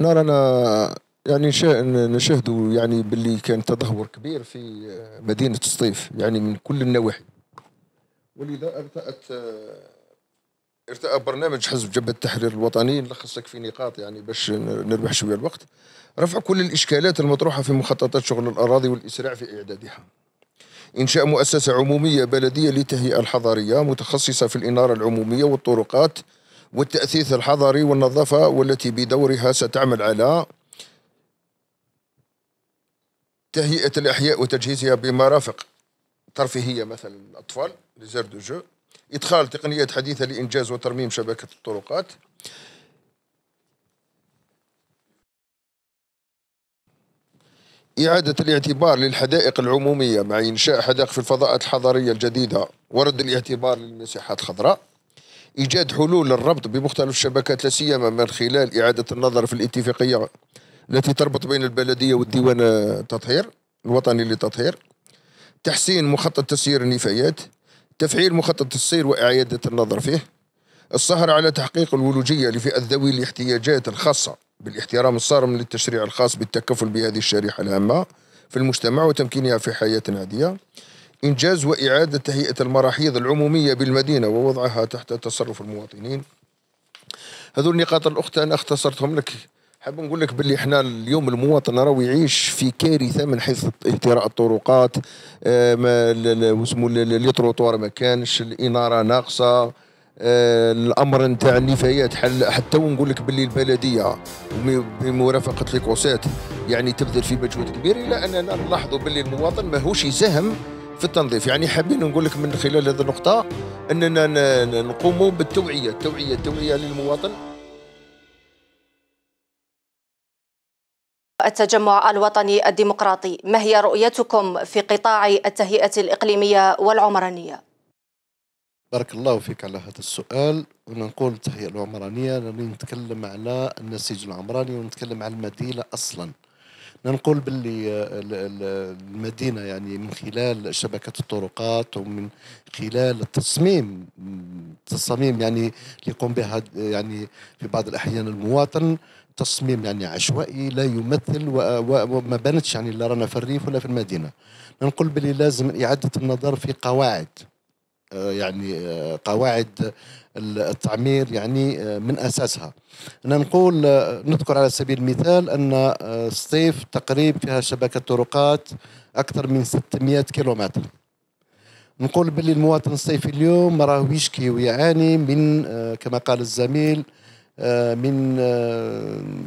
نرى أنا يعني نشاهدوا يعني باللي كان تدهور كبير في مدينة سطيف يعني من كل النواحي ولذا ارتأت ارتأى برنامج حزب جبهة التحرير الوطني نلخصك في نقاط يعني باش نربح شوية الوقت رفع كل الإشكالات المطروحة في مخططات شغل الأراضي والإسراع في إعدادها إنشاء مؤسسة عمومية بلدية لتهيئه الحضاريه متخصصة في الإنارة العمومية والطرقات والتأثيث الحضري والنظافة والتي بدورها ستعمل على تهيئة الأحياء وتجهيزها بمرافق ترفيهية مثلا للأطفال لزير دو جو إدخال تقنيات حديثة لإنجاز وترميم شبكة الطرقات إعادة الاعتبار للحدائق العمومية مع إنشاء حدائق في الفضاءات الحضرية الجديدة ورد الاعتبار للمساحات الخضراء إيجاد حلول للربط بمختلف الشبكات لا سيما من خلال إعادة النظر في الاتفاقية التي تربط بين البلدية والديوان التطهير الوطني للتطهير تحسين مخطط تسيير النفايات تفعيل مخطط التصير وإعادة النظر فيه السهر على تحقيق الولوجية لفئة ذوي الاحتياجات الخاصة بالاحترام الصارم للتشريع الخاص بالتكفل بهذه الشريحة الهامة في المجتمع وتمكينها في حياة عادية إنجاز وإعادة تهيئة المراحيض العمومية بالمدينة ووضعها تحت تصرف المواطنين هذو النقاط الأخت أنا اختصرتهم لك حاب نقول لك باللي احنا اليوم المواطن راهو يعيش في كارثه من حيث اهتراء الطرقات آه، واسمو لي تروطوار ما كانش الاناره ناقصه آه، الامر نتاع النفايات حل حتى ونقول لك باللي البلديه بمرافقه الكوسات يعني تبذل في مجهود كبير الا اننا نلاحظوا باللي المواطن ماهوش يساهم في التنظيف يعني حابين نقول لك من خلال هذه النقطة أننا نقوم بالتوعية التوعية التوعية للمواطن التجمع الوطني الديمقراطي ما هي رؤيتكم في قطاع التهيئة الإقليمية والعمرانية؟ بارك الله فيك على هذا السؤال ونقول التهيئة العمرانية راني نتكلم على النسيج العمراني ونتكلم على المدينة أصلاً نقول باللي آه، المدينه يعني من خلال شبكه الطرقات ومن خلال التصميم التصميم يعني يقوم بها يعني في بعض الاحيان المواطن تصميم يعني عشوائي لا يمثل وما بانتش يعني لا رانا في الريف ولا في المدينه نقول باللي لازم اعاده النظر في قواعد آه، يعني آه، قواعد التعمير يعني آه، من اساسها أنا نقول آه، نذكر على سبيل المثال ان سطيف آه، تقريب فيها شبكه طرقات اكثر من 600 كيلومتر نقول باللي المواطن الصيفي اليوم راه يشكي ويعاني من كما قال الزميل من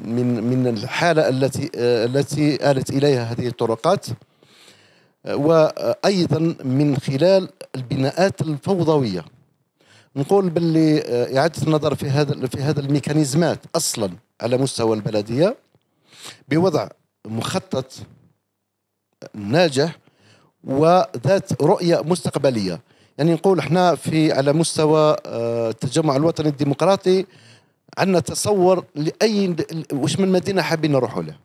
من من الحاله التي التي آلت اليها هذه الطرقات وايضا من خلال البناءات الفوضويه نقول باللي آه، إعادة النظر في هذا في هذا الميكانيزمات أصلا على مستوى البلدية بوضع مخطط ناجح وذات رؤية مستقبلية يعني نقول احنا في على مستوى آه، التجمع الوطني الديمقراطي عندنا تصور لأي وش من مدينة حابين نروحوا له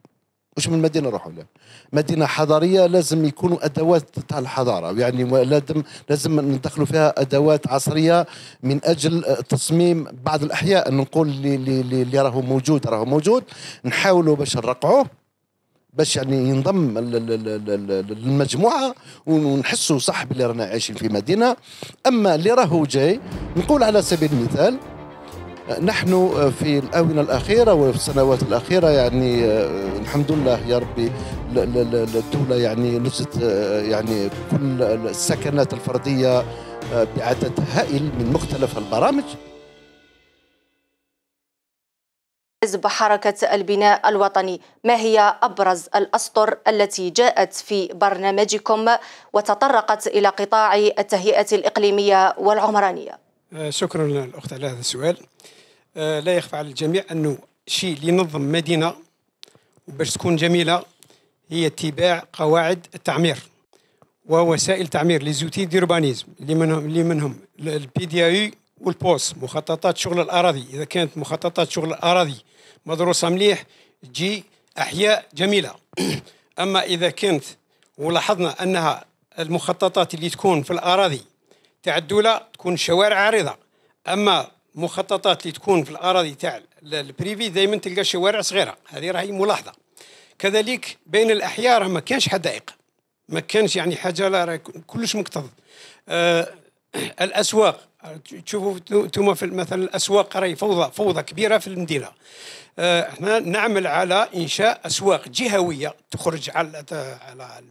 مش من مدينه نروحوا لها مدينه حضاريه لازم يكونوا ادوات تاع الحضاره يعني لازم لازم ندخلوا فيها ادوات عصريه من اجل آه، تصميم بعض الاحياء نقول اللي اللي راهو موجود راهو موجود نحاولوا باش نرقعوه باش يعني ينضم للمجموعه ونحسوا صح باللي رانا عايشين في مدينه اما اللي راهو جاي نقول على سبيل المثال نحن في الآونة الأخيرة وفي السنوات الأخيرة يعني الحمد لله يا ربي الدولة يعني نجت يعني كل السكنات الفردية آه، بعدد هائل من مختلف البرامج حزب حركة البناء الوطني ما هي أبرز الأسطر التي جاءت في برنامجكم وتطرقت إلى قطاع التهيئة الإقليمية والعمرانية آه، شكرا للأخت على هذا السؤال آه، لا يخفى على الجميع انه شيء اللي ينظم مدينه باش تكون جميله هي اتباع قواعد التعمير ووسائل تعمير لي زوتي ديربانيزم اللي منهم اللي منهم البي دي اي والبوس مخططات شغل الاراضي اذا كانت مخططات شغل الاراضي مدروسه مليح تجي احياء جميله (clears throat) اما اذا كانت ولاحظنا انها المخططات اللي تكون في الاراضي تاع الدوله تكون شوارع عريضه اما مخططات اللي تكون في الاراضي تاع البريفي دائما تلقى شوارع صغيره هذه راهي ملاحظه كذلك بين الاحياء راه ما كانش حدائق ما كانش يعني حاجه لا كلش مكتظ آه (clears throat) الاسواق تشوفوا انتم في مثلا الاسواق راهي فوضى فوضى كبيره في المدينه آه، احنا نعمل على انشاء اسواق جهويه تخرج على على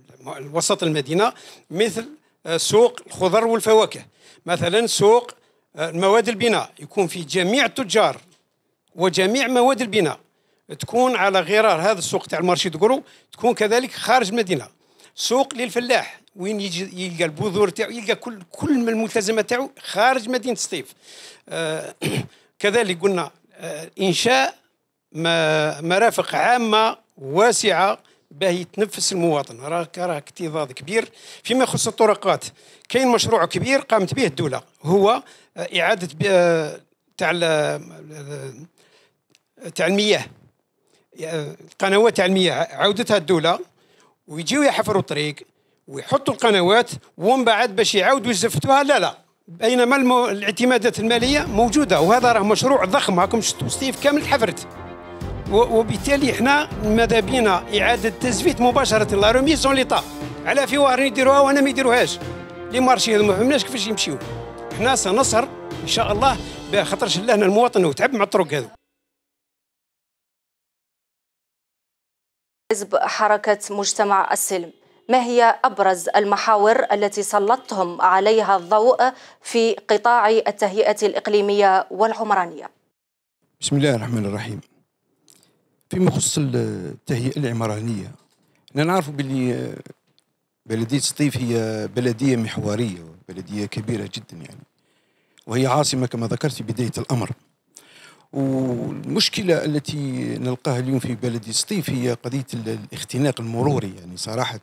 وسط المدينه مثل آه، سوق الخضر والفواكه مثلا سوق آه، مواد البناء يكون في جميع التجار وجميع مواد البناء تكون على غرار هذا السوق تاع المارشي دكرو تكون كذلك خارج المدينه سوق للفلاح وين يجي يلقى البذور تاعو يلقى كل كل الملتزمات تاعو خارج مدينه سطيف آه، (clears throat) كذلك قلنا آه، انشاء مرافق عامه واسعه باه يتنفس المواطن راه راه اكتظاظ كبير فيما يخص الطرقات كاين مشروع كبير قامت به الدوله هو آه، اعاده آه، تاع آه، تاع المياه قنوات تاع المياه عاودتها الدوله ويجيو يحفروا الطريق ويحطوا القنوات ومن بعد باش يعاودوا يزفتوها لا لا بينما المو... الاعتمادات الماليه موجوده وهذا راه مشروع ضخم هاكم شفتوا ستيف كامل تحفرت و... وبالتالي احنا ماذا بينا اعاده تزفيت مباشره لا روميز اون ليطا على في واحد يديروها وانا ما يديروهاش لي مارشي ما فهمناش كيفاش يمشيو احنا سنسهر ان شاء الله بخاطرش شلهنا المواطن وتعب مع الطرق هذو حزب حركة مجتمع السلم ما هي أبرز المحاور التي سلطتهم عليها الضوء في قطاع التهيئة الإقليمية والعمرانية؟ بسم الله الرحمن الرحيم فيما يخص التهيئة العمرانية نعرف باللي بلدية سطيف هي بلدية محورية بلدية كبيرة جدا يعني وهي عاصمة كما ذكرت في بداية الأمر والمشكلة التي نلقاها اليوم في بلدية سطيف هي قضية الاختناق المروري يعني صراحة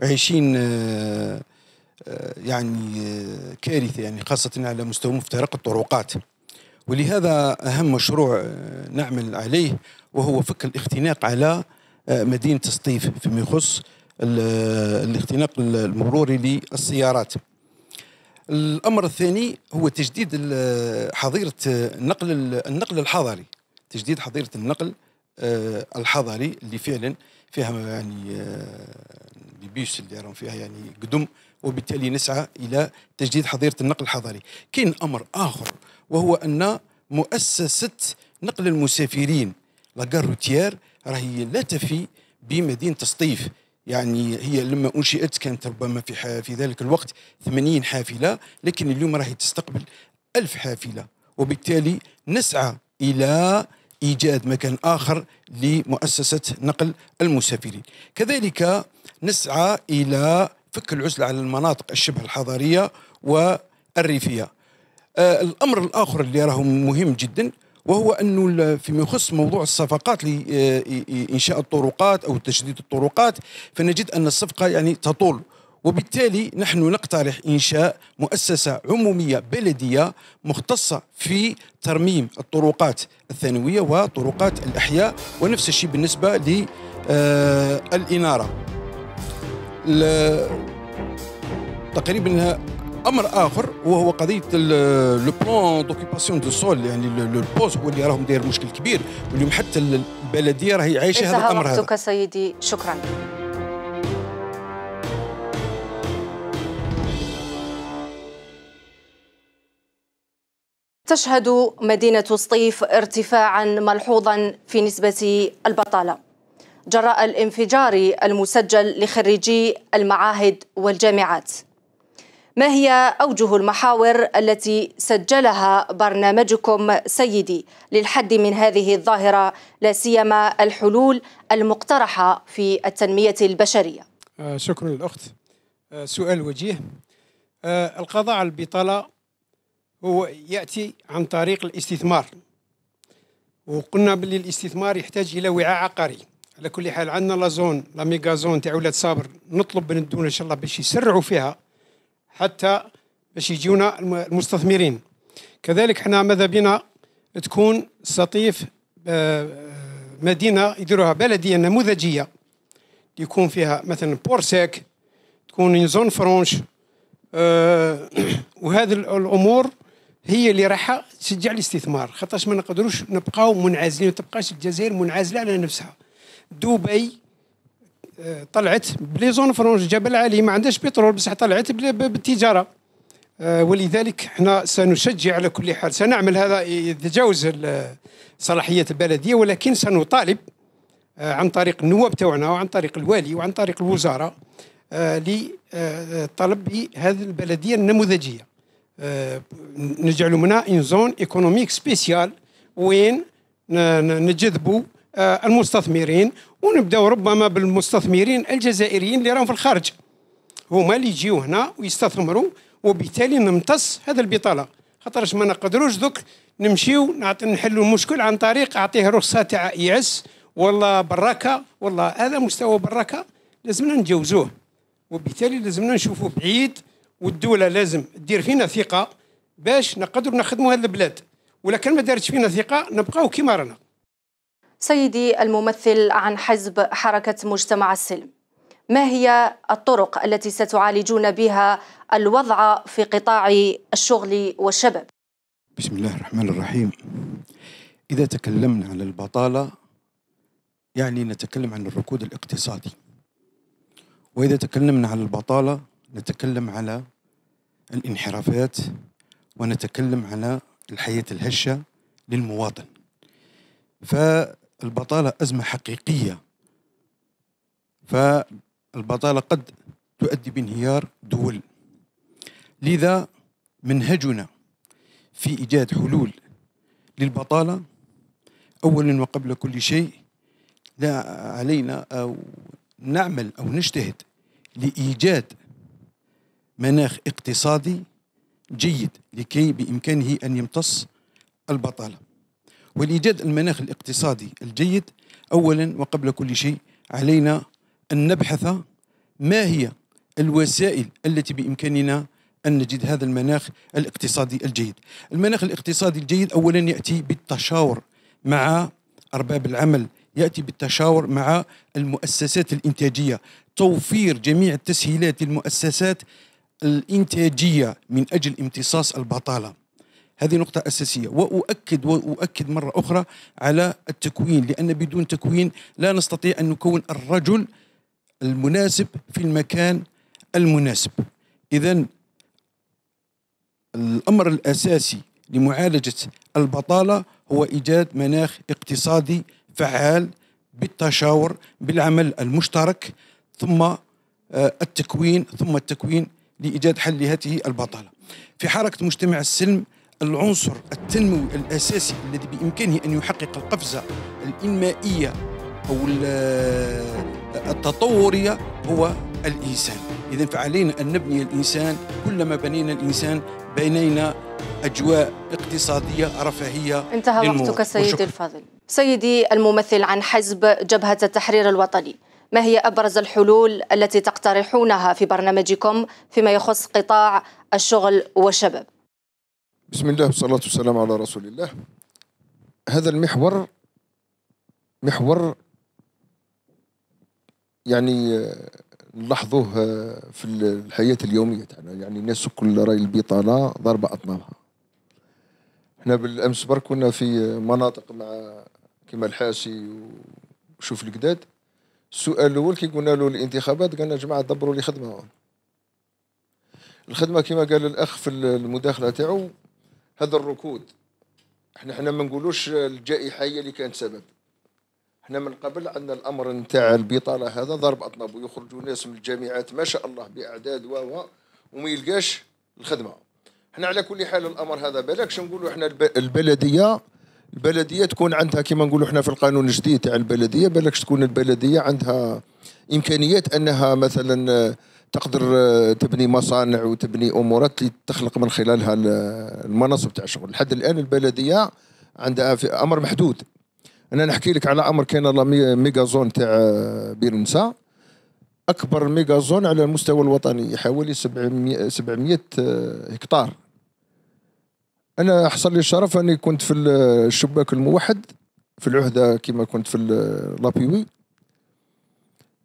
عايشين آه، آه، يعني آه، كارثة يعني خاصة على مستوى مفترق الطرقات ولهذا أهم مشروع نعمل عليه وهو فك الاختناق على مدينة سطيف فيما يخص الاختناق المروري للسيارات الامر الثاني هو تجديد حظيره النقل النقل الحضري تجديد حظيره النقل آه، الحضري اللي فعلا فيها يعني البيبيس آه، اللي راهم فيها يعني قدم وبالتالي نسعى الى تجديد حظيره النقل الحضري كاين امر اخر وهو ان مؤسسه نقل المسافرين لا روتيير راهي لا تفي بمدينه سطيف يعني هي لما انشئت كانت ربما في في ذلك الوقت 80 حافله لكن اليوم راهي تستقبل 1000 حافله وبالتالي نسعى الى ايجاد مكان اخر لمؤسسه نقل المسافرين. كذلك نسعى الى فك العزله على المناطق الشبه الحضاريه والريفيه. آه، الامر الاخر اللي راه مهم جدا وهو انه فيما يخص موضوع الصفقات لانشاء الطرقات او تشديد الطرقات فنجد ان الصفقه يعني تطول وبالتالي نحن نقترح انشاء مؤسسه عموميه بلديه مختصه في ترميم الطرقات الثانويه وطرقات الاحياء ونفس الشيء بالنسبه للاناره آه، تقريبا امر اخر وهو قضيه لو بلون دوكيباسيون دو سول يعني هو اللي راهم داير مشكل كبير واليوم حتى البلديه راهي عايشه هذا الامر هذا سيدي شكرا تشهد مدينة سطيف ارتفاعا ملحوظا في نسبة البطالة جراء الانفجار المسجل لخريجي المعاهد والجامعات ما هي أوجه المحاور التي سجلها برنامجكم سيدي للحد من هذه الظاهرة لا سيما الحلول المقترحة في التنمية البشرية؟ آه، شكرا للأخت آه، سؤال وجيه آه، القضاء على البطالة هو يأتي عن طريق الاستثمار وقلنا باللي الاستثمار يحتاج إلى وعاء عقاري على كل حال عندنا لا زون لا ميغازون تاع ولاد صابر نطلب من الدوله ان شاء الله باش يسرعوا فيها حتى باش يجيونا المستثمرين كذلك حنا ماذا بنا تكون سطيف آه، مدينه يديروها بلديه نموذجيه يكون فيها مثلا بورسيك تكون زون فرونش آه، (clears throat) وهذه الامور هي اللي راح تشجع الاستثمار خاطرش ما نقدروش نبقاو منعزلين ما تبقاش الجزائر منعزله على نفسها دبي طلعت بلي زون فرونج جبل علي ما عندهاش بترول بصح طلعت بالتجاره آه، ولذلك احنا سنشجع على كل حال سنعمل هذا يتجاوز صلاحية البلدية ولكن سنطالب آه، عن طريق النواب تاعنا وعن طريق الوالي وعن طريق الوزارة آه، لطلب هذه البلدية النموذجية نجعل منها ان زون ايكونوميك سبيسيال وين نجذبوا آه، المستثمرين ونبداو ربما بالمستثمرين الجزائريين اللي راهم في الخارج هما اللي يجيو هنا ويستثمروا وبالتالي نمتص هذا البطاله خاطرش ما نقدروش دوك نمشيو نعطي نحلوا المشكل عن طريق اعطيه رخصه تاع اي ولا والله براكه والله هذا مستوى براكه لازمنا نتجاوزوه وبالتالي لازمنا نشوفوا بعيد والدوله لازم تدير فينا ثقه باش نقدروا نخدموا هذه البلاد ولكن ما دارتش فينا ثقه نبقاو كيما رانا سيدي الممثل عن حزب حركة مجتمع السلم ما هي الطرق التي ستعالجون بها الوضع في قطاع الشغل والشباب بسم الله الرحمن الرحيم إذا تكلمنا عن البطالة يعني نتكلم عن الركود الاقتصادي وإذا تكلمنا عن البطالة نتكلم على الانحرافات ونتكلم على الحياة الهشة للمواطن ف البطالة أزمة حقيقية فالبطالة قد تؤدي بانهيار دول لذا منهجنا في إيجاد حلول للبطالة أولا وقبل كل شيء لا علينا أو نعمل أو نجتهد لإيجاد مناخ اقتصادي جيد لكي بإمكانه أن يمتص البطالة ولإيجاد المناخ الاقتصادي الجيد أولا وقبل كل شيء علينا أن نبحث ما هي الوسائل التي بإمكاننا أن نجد هذا المناخ الاقتصادي الجيد المناخ الاقتصادي الجيد أولا يأتي بالتشاور مع أرباب العمل يأتي بالتشاور مع المؤسسات الإنتاجية توفير جميع التسهيلات للمؤسسات الإنتاجية من أجل امتصاص البطالة هذه نقطة أساسية وأؤكد وأؤكد مرة أخرى على التكوين لأن بدون تكوين لا نستطيع أن نكون الرجل المناسب في المكان المناسب إذا الأمر الأساسي لمعالجة البطالة هو إيجاد مناخ اقتصادي فعال بالتشاور بالعمل المشترك ثم آه، التكوين ثم التكوين لإيجاد حل لهذه البطالة في حركة مجتمع السلم العنصر التنموي الأساسي الذي بإمكانه أن يحقق القفزة الإنمائية أو التطورية هو الإنسان إذا فعلينا أن نبني الإنسان كلما بنينا الإنسان بنينا أجواء اقتصادية رفاهية انتهى وقتك سيدي الفاضل سيدي الممثل عن حزب جبهة التحرير الوطني ما هي أبرز الحلول التي تقترحونها في برنامجكم فيما يخص قطاع الشغل والشباب بسم الله والصلاة والسلام على رسول الله هذا المحور محور يعني آه، نلاحظوه آه، في الحياة اليومية تاعنا يعني الناس كل راي البطالة ضربة أطنابها احنا بالأمس برك كنا في مناطق مع كما الحاسي وشوف القداد السؤال الأول كي قلنا له الانتخابات قالنا جماعة دبروا لي خدمة الخدمة كما قال الأخ في المداخلة تاعو هذا الركود احنا احنا ما نقولوش الجائحه هي اللي كانت سبب احنا من قبل عندنا الامر نتاع البطاله هذا ضرب اطناب ويخرجوا ناس من الجامعات ما شاء الله باعداد و وما يلقاش الخدمه احنا على كل حال الامر هذا بالكش نقولوا احنا البلديه البلديه تكون عندها كما نقولوا احنا في القانون الجديد تاع البلديه بالكش تكون البلديه عندها امكانيات انها مثلا تقدر آه، تبني مصانع وتبني امورات اللي تخلق من خلالها آه، المناصب تاع الشغل لحد الان البلديه عندها في امر محدود انا نحكي لك على امر كاين ميجا زون تاع آه، بير اكبر ميجا زون على المستوى الوطني حوالي 700 700 هكتار انا حصل لي الشرف اني كنت في الشباك الموحد في العهده كما كنت في لابيوي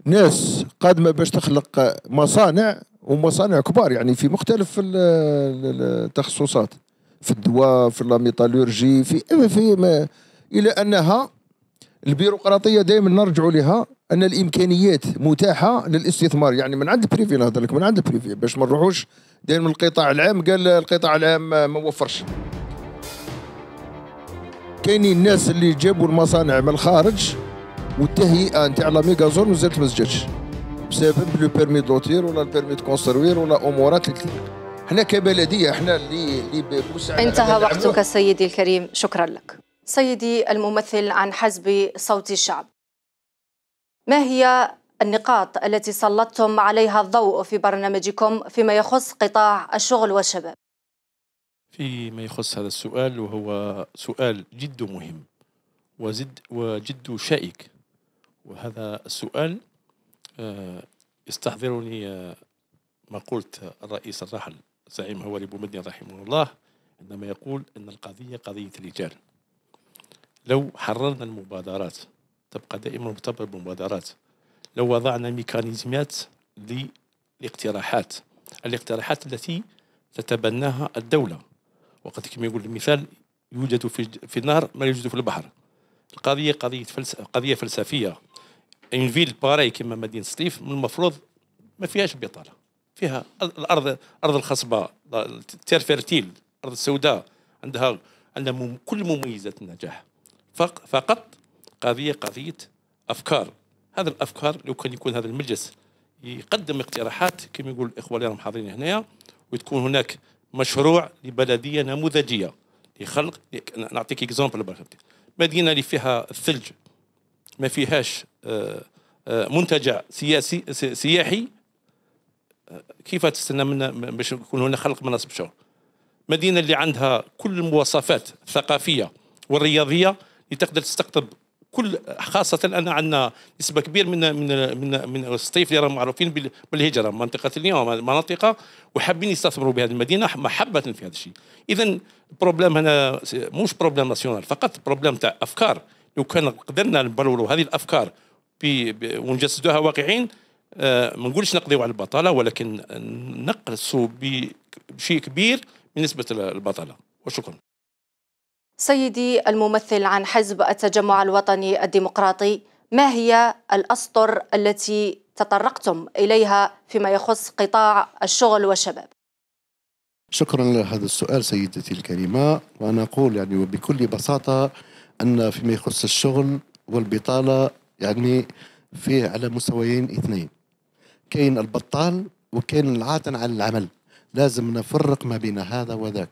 ناس قادمه باش تخلق مصانع ومصانع كبار يعني في مختلف التخصصات في الدواء في الميتالورجي إيه، في في ما الى انها البيروقراطيه دائما نرجع لها ان الامكانيات متاحه للاستثمار يعني من عند البريفي نهضر لك من عند البريفي باش ما نروحوش دائما القطاع العام قال القطاع العام ما وفرش كاينين الناس اللي جابوا المصانع من الخارج والتهيئه نتاع لا زون مازالت ما سجلتش بسبب لو بيرمي دوتير ولا البيرمي كونسروير ولا امورات كثيرة احنا كبلديه احنا اللي اللي انتهى وقتك سيدي الكريم شكرا لك سيدي الممثل عن حزب صوت الشعب ما هي النقاط التي سلطتم عليها الضوء في برنامجكم فيما يخص قطاع الشغل والشباب فيما يخص هذا السؤال وهو سؤال جد مهم وزد وجد شائك وهذا السؤال يستحضرني آه، مقولة آه، الرئيس الراحل زعيم هو بومدين رحمه الله عندما يقول أن القضية قضية رجال لو حررنا المبادرات تبقى دائما مرتبطة بالمبادرات لو وضعنا ميكانيزمات للاقتراحات الاقتراحات التي تتبناها الدولة وقد كما يقول المثال يوجد في النار ما يوجد في البحر القضيه قضيه فلس... قضيه فلسفيه ان فيل باري كما مدينه سطيف من المفروض ما فيهاش بطاله فيها الارض ارض الخصبة تير فيرتيل الارض السوداء عندها عندها كل مميزات النجاح فقط قضيه قضيه افكار هذا الافكار لو كان يكون هذا المجلس يقدم اقتراحات كما يقول الاخوه اللي راهم حاضرين هنايا وتكون هناك مشروع لبلديه نموذجيه لخلق نعطيك اكزومبل مدينه اللي فيها الثلج ما فيهاش آه، آه، منتجع سياسي سياحي آه، كيف تستنى منا باش يكون هنا خلق مناصب شغل مدينه اللي عندها كل المواصفات الثقافيه والرياضيه اللي تقدر تستقطب كل خاصة أن عندنا نسبة كبيرة من من من من الصيف اللي راهم معروفين بالهجرة منطقة اليوم المناطق وحابين يستثمروا بهذه المدينة محبة في هذا الشيء إذا بروبليم هنا مش بروبليم ناسيونال فقط بروبليم تاع أفكار لو كان قدرنا نبلوروا هذه الأفكار ونجسدوها واقعين آه، ما نقولش نقضيو على البطالة ولكن نقصوا بشيء كبير بالنسبة للبطالة وشكرا سيدي الممثل عن حزب التجمع الوطني الديمقراطي ما هي الأسطر التي تطرقتم إليها فيما يخص قطاع الشغل والشباب شكرا لهذا السؤال سيدتي الكريمة وأنا أقول يعني وبكل بساطة أن فيما يخص الشغل والبطالة يعني فيه على مستويين اثنين كاين البطال وكاين العاطل عن العمل لازم نفرق ما بين هذا وذاك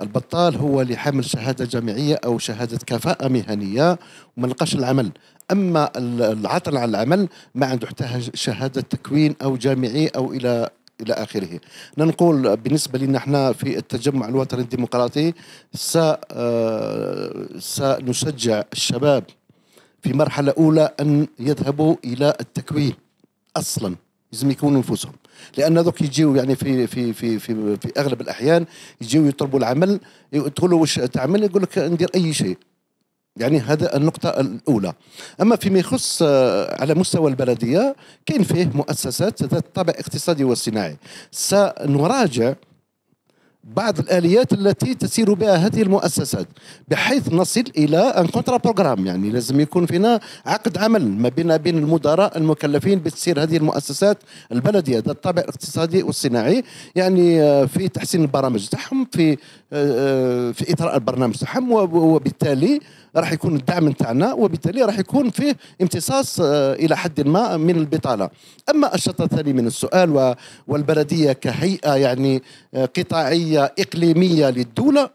البطال هو اللي حامل شهاده جامعيه او شهاده كفاءه مهنيه وما لقاش العمل اما العاطل على العمل ما عنده حتى شهاده تكوين او جامعي او الى الى اخره نقول بالنسبه لنا احنا في التجمع الوطني الديمقراطي س آه، سنشجع الشباب في مرحله اولى ان يذهبوا الى التكوين اصلا لازم يكونوا انفسهم لان ذوك يجيو يعني في في في في, في اغلب الاحيان يجيو يطلبوا العمل تقول له واش تعمل يقول لك ندير اي شيء يعني هذا النقطة الأولى أما فيما يخص آه، على مستوى البلدية كاين فيه مؤسسات ذات طابع اقتصادي وصناعي سنراجع بعض الاليات التي تسير بها هذه المؤسسات بحيث نصل الى ان كونترا بروغرام يعني لازم يكون فينا عقد عمل ما بين بين المدراء المكلفين بتسير هذه المؤسسات البلديه ذات الطابع الاقتصادي والصناعي يعني آه، في تحسين البرامج تاعهم في آه، آه، في اثراء البرنامج تاعهم وبالتالي راح يكون الدعم نتاعنا وبالتالي راح يكون فيه امتصاص آه، الى حد ما من البطاله اما الشطر الثاني من السؤال والبلديه كهيئه يعني آه، قطاعيه اقليميه للدوله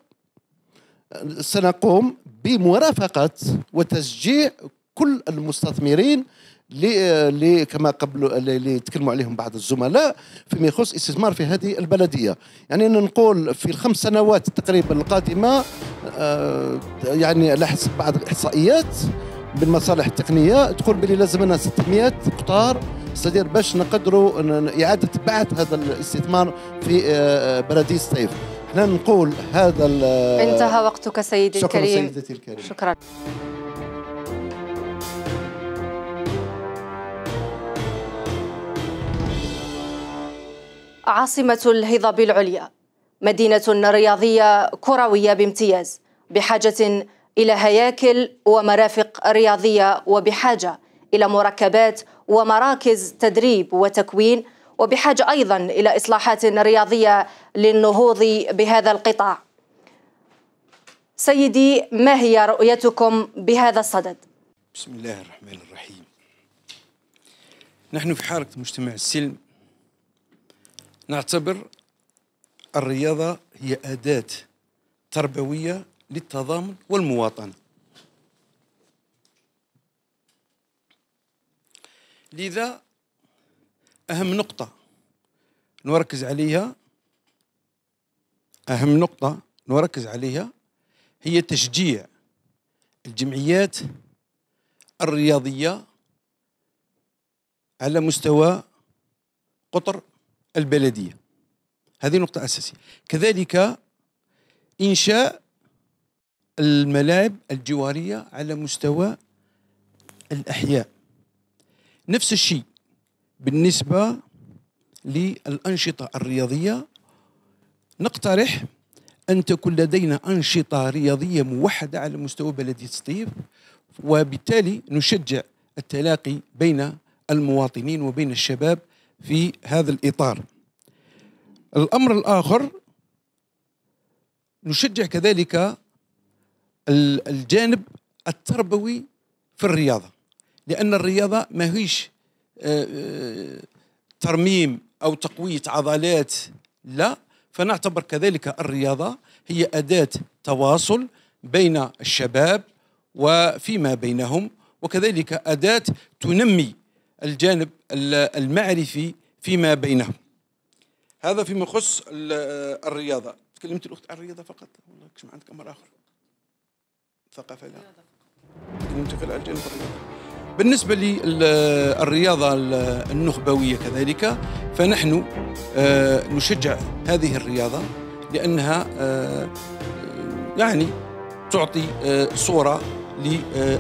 آه، سنقوم بمرافقه وتشجيع كل المستثمرين اللي كما قبل اللي تكلموا عليهم بعض الزملاء فيما يخص استثمار في هذه البلديه يعني أنا نقول في الخمس سنوات تقريبا القادمه آه، يعني على حسب بعض الاحصائيات بالمصالح التقنيه تقول بلي لازم لنا 600 قطار استدير باش نقدروا اعاده بعث هذا الاستثمار في آه، بلديه سيف احنا نقول هذا انتهى وقتك سيدي الكريم شكرا سيدتي الكريم شكرا عاصمة الهضاب العليا مدينة رياضية كروية بامتياز بحاجة إلى هياكل ومرافق رياضية وبحاجة إلى مركبات ومراكز تدريب وتكوين وبحاجة أيضا إلى إصلاحات رياضية للنهوض بهذا القطاع سيدي ما هي رؤيتكم بهذا الصدد؟ بسم الله الرحمن الرحيم نحن في حركة مجتمع السلم نعتبر الرياضة هي أداة تربوية للتضامن والمواطنة لذا أهم نقطة نركز عليها أهم نقطة نركز عليها هي تشجيع الجمعيات الرياضية على مستوى قطر البلدية هذه نقطة أساسية كذلك إنشاء الملاعب الجوارية على مستوى الأحياء نفس الشيء بالنسبة للأنشطة الرياضية نقترح أن تكون لدينا أنشطة رياضية موحدة على مستوى بلدية سطيف وبالتالي نشجع التلاقي بين المواطنين وبين الشباب في هذا الإطار الأمر الآخر نشجع كذلك الجانب التربوي في الرياضة لأن الرياضة ما هيش آه، آه، ترميم أو تقوية عضلات لا فنعتبر كذلك الرياضة هي أداة تواصل بين الشباب وفيما بينهم وكذلك أداة تنمي الجانب المعرفي فيما بينهم هذا فيما يخص الرياضه تكلمت الاخت عن الرياضه فقط والله كش ما عندك امر اخر ثقافه لا تكلمت على الجانب الرياضه بالنسبة للرياضة النخبوية كذلك فنحن آه، نشجع هذه الرياضة لأنها آه، يعني تعطي آه، صورة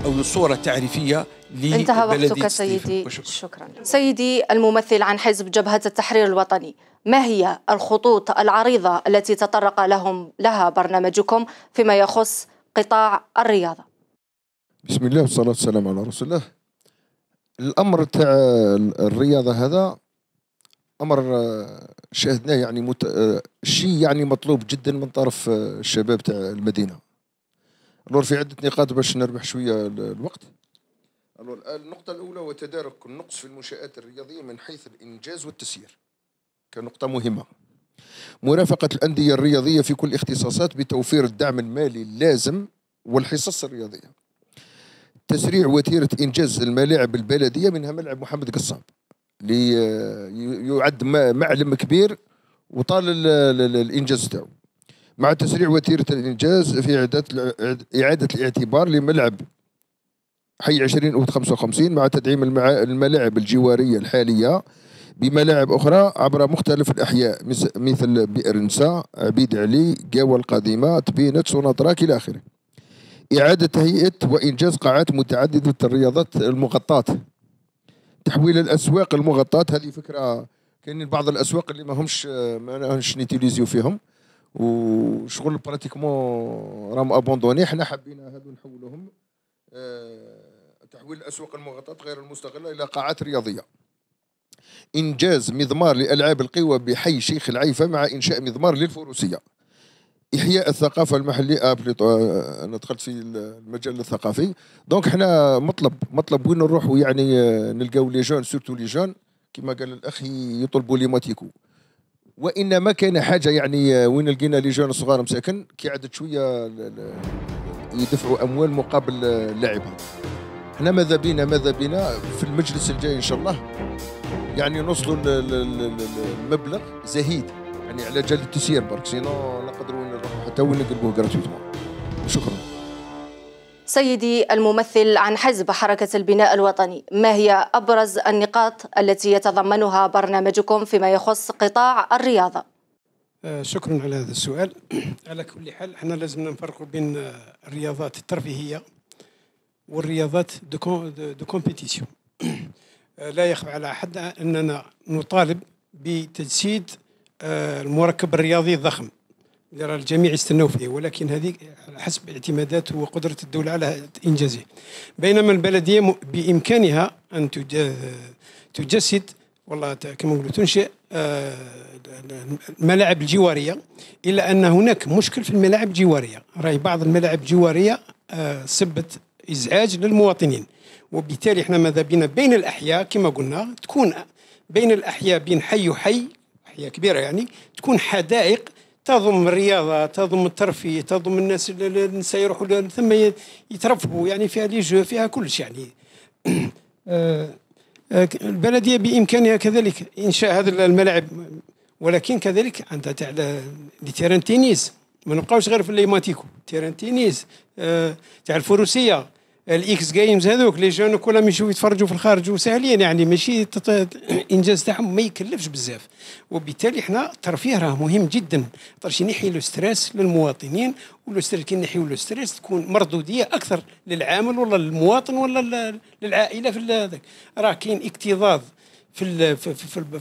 أو صورة تعريفية انتهى وقتك سيدي شكرا سيدي الممثل عن حزب جبهة التحرير الوطني ما هي الخطوط العريضة التي تطرق لهم لها برنامجكم فيما يخص قطاع الرياضة بسم الله والصلاة والسلام على رسول الله الأمر تاع الرياضة هذا أمر آه، شاهدناه يعني مت... آه، شيء يعني مطلوب جدا من طرف آه، الشباب تاع المدينة نور في عدة نقاط باش نربح شوية الوقت النقطة الأولى وتدارك النقص في المنشآت الرياضية من حيث الإنجاز والتسيير كنقطة مهمة مرافقة الأندية الرياضية في كل اختصاصات بتوفير الدعم المالي اللازم والحصص الرياضية تسريع وتيرة إنجاز الملاعب البلدية منها ملعب محمد قصاب ليعد يعد معلم كبير وطال الإنجاز تاعو مع تسريع وتيرة الإنجاز في إعادة الاعتبار لملعب حي 20 أوت 55 مع تدعيم الملاعب الجوارية الحالية بملاعب أخرى عبر مختلف الأحياء مثل بئر نسا عبيد علي قاوة القديمة تبينت سوناطراك إلى آخره إعادة تهيئة وإنجاز قاعات متعددة الرياضات المغطاة تحويل الأسواق المغطاة هذه فكرة كاينين بعض الأسواق اللي ما همش ما همش نيتيليزيو فيهم وشغل براتيكمون راهم ابوندوني حنا حبينا هذو نحولوهم أه تحويل الأسواق المغطاة غير المستغلة إلى قاعات رياضية إنجاز مضمار لألعاب القوى بحي شيخ العيفة مع إنشاء مضمار للفروسية إحياء الثقافة المحلية آه، آه، أنا دخلت في المجال الثقافي دونك حنا مطلب مطلب وين نروحوا يعني آه، نلقاو لي جون سورتو لي جون كما قال الأخ يطلبوا لي ماتيكو وانما كان حاجه يعني وين لقينا لي جون صغار مساكن كيعدد شويه يدفعوا اموال مقابل اللاعبين احنا ماذا بينا ماذا بينا في المجلس الجاي ان شاء الله يعني نوصلوا المبلغ زهيد يعني على جال التسيير برك سينو نقدروا نروحوا حتى وين نقلبوه غراتويتمون شكرا سيدي الممثل عن حزب حركة البناء الوطني ما هي أبرز النقاط التي يتضمنها برنامجكم فيما يخص قطاع الرياضة آه، شكرا على هذا السؤال (clears throat) على كل حال احنا لازم نفرقوا بين الرياضات الترفيهية والرياضات دو كومبيتيسيون (clears throat) لا يخفى على احد اننا نطالب بتجسيد آه، المركب الرياضي الضخم اللي راه الجميع يستناو فيه ولكن هذه على حسب اعتمادات وقدره الدوله على انجازه بينما البلديه بامكانها ان تجسد والله كما نقولوا تنشئ آه، الملاعب الجواريه الا ان هناك مشكل في الملاعب الجواريه راي بعض الملاعب الجواريه آه، سبت ازعاج للمواطنين وبالتالي احنا ماذا بينا بين الاحياء كما قلنا تكون بين الاحياء بين حي وحي احياء كبيره يعني تكون حدائق تضم الرياضه تضم الترفيه تضم الناس الناس يروحوا ثم يترفهوا يعني فيها لي جو فيها كلش يعني (clears throat) آه، آه، البلديه بامكانها كذلك انشاء هذه الملاعب ولكن كذلك عندها تاع لتيران تينيس ما نبقاوش غير في الليماتيكو تيران تينيس آه، تاع الفروسيه الاكس جيمز هذوك لي جون كلهم يشوفوا يتفرجوا في الخارج وساهلين يعني ماشي الانجاز تاعهم ما يكلفش بزاف وبالتالي احنا الترفيه راه مهم جدا خاطرش ينحي لو ستريس للمواطنين ولو ستريس كي نحيو لو ستريس تكون مردوديه اكثر للعامل ولا للمواطن ولا للعائله في هذاك راه كاين اكتظاظ في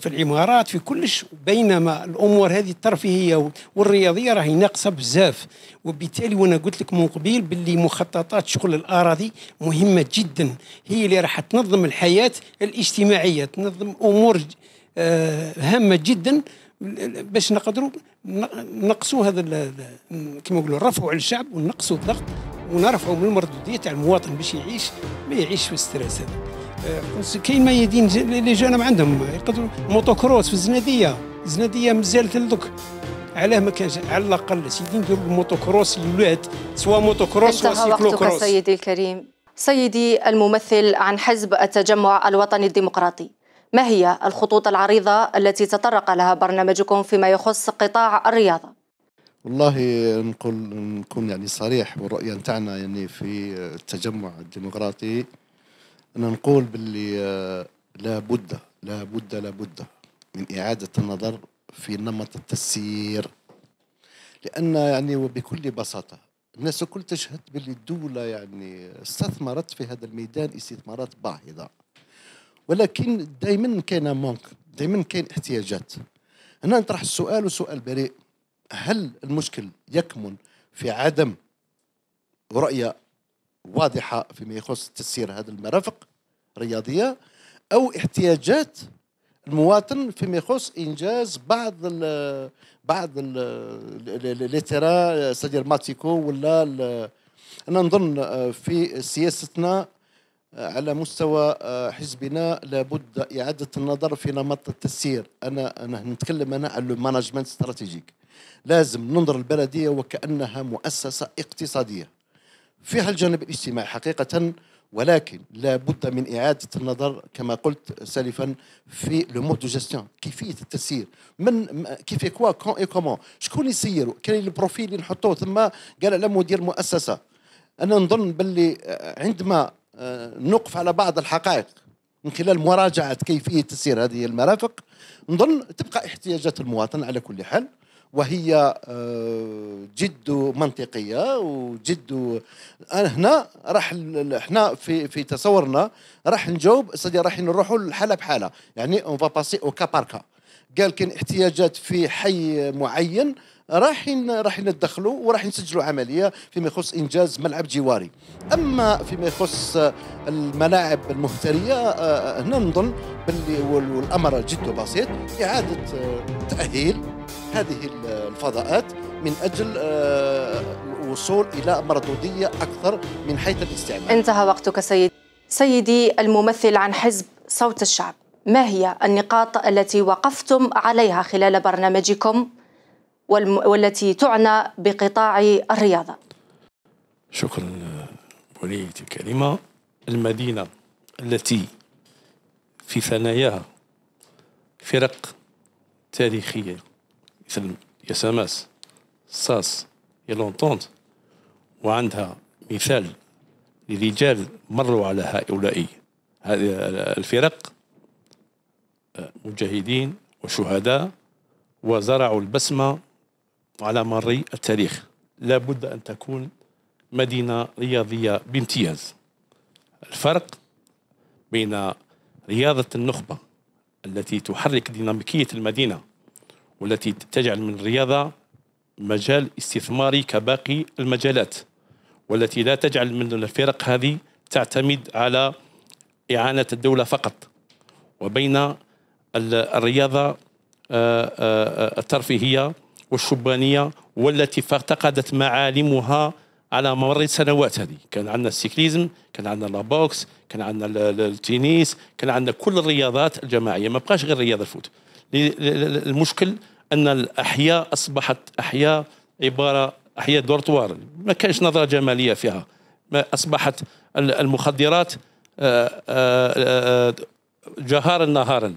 في العمارات في كلش بينما الامور هذه الترفيهيه والرياضيه راهي ناقصه بزاف وبالتالي وانا قلت لك من قبيل باللي مخططات شغل الاراضي مهمه جدا هي اللي راح تنظم الحياه الاجتماعيه تنظم امور آه، هامه جدا باش نقدروا نقصوا هذا كما نقولوا نرفعوا على الشعب ونقصوا الضغط ونرفعوا من المردوديه تاع المواطن باش يعيش ما يعيش في الستريس هذا آه، كاين ميادين اللي جانا ما عندهم يقدروا موتوكروس في الزناديه الزناديه مازالت لدوك علاه ما كانش على الاقل سيدي نديروا الموتوكروس للولاد سواء موتوكروس سواء سيكلو كروس سيدي الكريم سيدي الممثل عن حزب التجمع الوطني الديمقراطي ما هي الخطوط العريضة التي تطرق لها برنامجكم فيما يخص قطاع الرياضة؟ والله نقول نكون يعني صريح والرؤية نتاعنا يعني في التجمع الديمقراطي أنا نقول باللي آه، لابد لابد لابد من إعادة النظر في نمط التسيير لأن يعني وبكل بساطة الناس الكل تشهد باللي الدولة يعني استثمرت في هذا الميدان استثمارات باهظة ولكن دائما كان مونك دائما كان احتياجات هنا نطرح السؤال وسؤال بريء هل المشكل يكمن في عدم رؤية واضحة فيما يخص تسيير هذه المرافق الرياضية أو احتياجات المواطن فيما يخص انجاز بعض الـ بعض الليترا سدير ماتيكو ولا انا نظن آه، في سياستنا آه، على مستوى آه، حزبنا لابد اعاده النظر في نمط التسيير انا انا نتكلم انا على المانجمنت استراتيجيك لازم ننظر البلديه وكانها مؤسسه اقتصاديه فيها الجانب الاجتماعي حقيقة ولكن لا بد من إعادة النظر كما قلت سالفا في لو مود دو جاستيون كيفية التسيير من كيف كوا كون اي كومون شكون يسير كاين البروفيل اللي نحطوه ثم قال على مدير مؤسسة أنا نظن باللي آه، عندما آه، نقف على بعض الحقائق من خلال مراجعة كيفية تسيير هذه المرافق نظن تبقى احتياجات المواطن على كل حال وهي آه، جد منطقيه وجد آه، هنا راح احنا في في تصورنا راح نجاوب سيدي راح نروحوا الحاله بحاله يعني اون فا باسي او كا كا قال كاين احتياجات في حي معين راح راح ندخلوا وراح نسجلوا عمليه فيما يخص انجاز ملعب جواري اما فيما يخص آه، الملاعب المهتريه هنا نظن باللي والامر جد بسيط اعاده تاهيل هذه الفضاءات من أجل آه، الوصول إلى مردودية أكثر من حيث الاستعمال انتهى وقتك سيدي سيدي الممثل عن حزب صوت الشعب ما هي النقاط التي وقفتم عليها خلال برنامجكم والم... والتي تعنى بقطاع الرياضة شكرا ولية الكريمه. المدينة التي في ثناياها فرق تاريخية تسلم يا ساماس ساس يا وعندها مثال لرجال مروا على هؤلاء هذه الفرق مجاهدين وشهداء وزرعوا البسمة على مر التاريخ لا بد أن تكون مدينة رياضية بامتياز الفرق بين رياضة النخبة التي تحرك ديناميكية المدينة والتي تجعل من الرياضة مجال استثماري كباقي المجالات والتي لا تجعل من الفرق هذه تعتمد على إعانة الدولة فقط وبين الرياضة آه، آه، الترفيهية والشبانية والتي فقدت معالمها على مر السنوات هذه كان عندنا السيكليزم كان عندنا البوكس كان عندنا التنس كان عندنا كل الرياضات الجماعية ما بقاش غير رياضة الفوت المشكل ان الاحياء اصبحت احياء عباره احياء دورتوار ما كانش نظره جماليه فيها ما اصبحت المخدرات آه، آه، آه، جهارا نهارا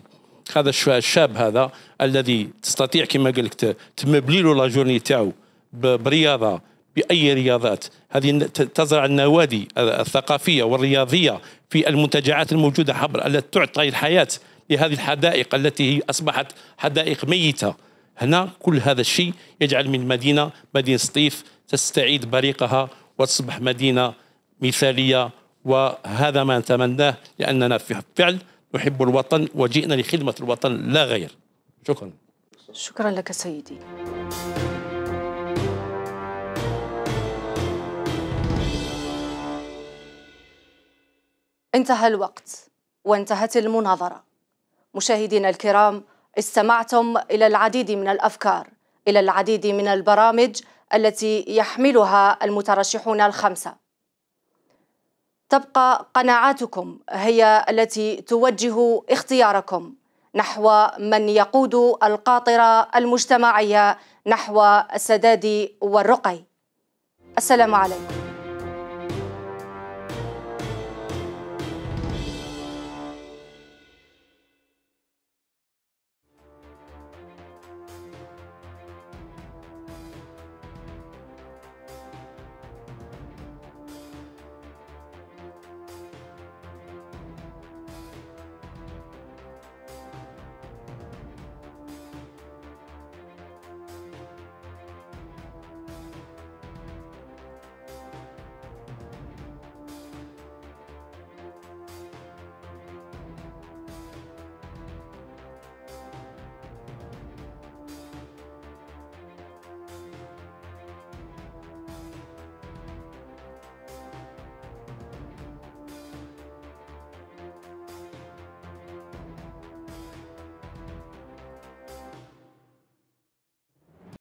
هذا الشاب هذا الذي تستطيع كما قلت تمبلي له لا جورني تاعو برياضه باي رياضات هذه تزرع النوادي الثقافيه والرياضيه في المنتجعات الموجوده حبر التي تعطي الحياه لهذه الحدائق التي اصبحت حدائق ميته هنا كل هذا الشيء يجعل من المدينة مدينة سطيف تستعيد بريقها وتصبح مدينة مثالية وهذا ما نتمناه لأننا في فعل نحب الوطن وجئنا لخدمة الوطن لا غير شكرا شكرا لك سيدي انتهى الوقت وانتهت المناظرة مشاهدينا الكرام استمعتم إلى العديد من الأفكار إلى العديد من البرامج التي يحملها المترشحون الخمسة تبقى قناعاتكم هي التي توجه اختياركم نحو من يقود القاطرة المجتمعية نحو السداد والرقي السلام عليكم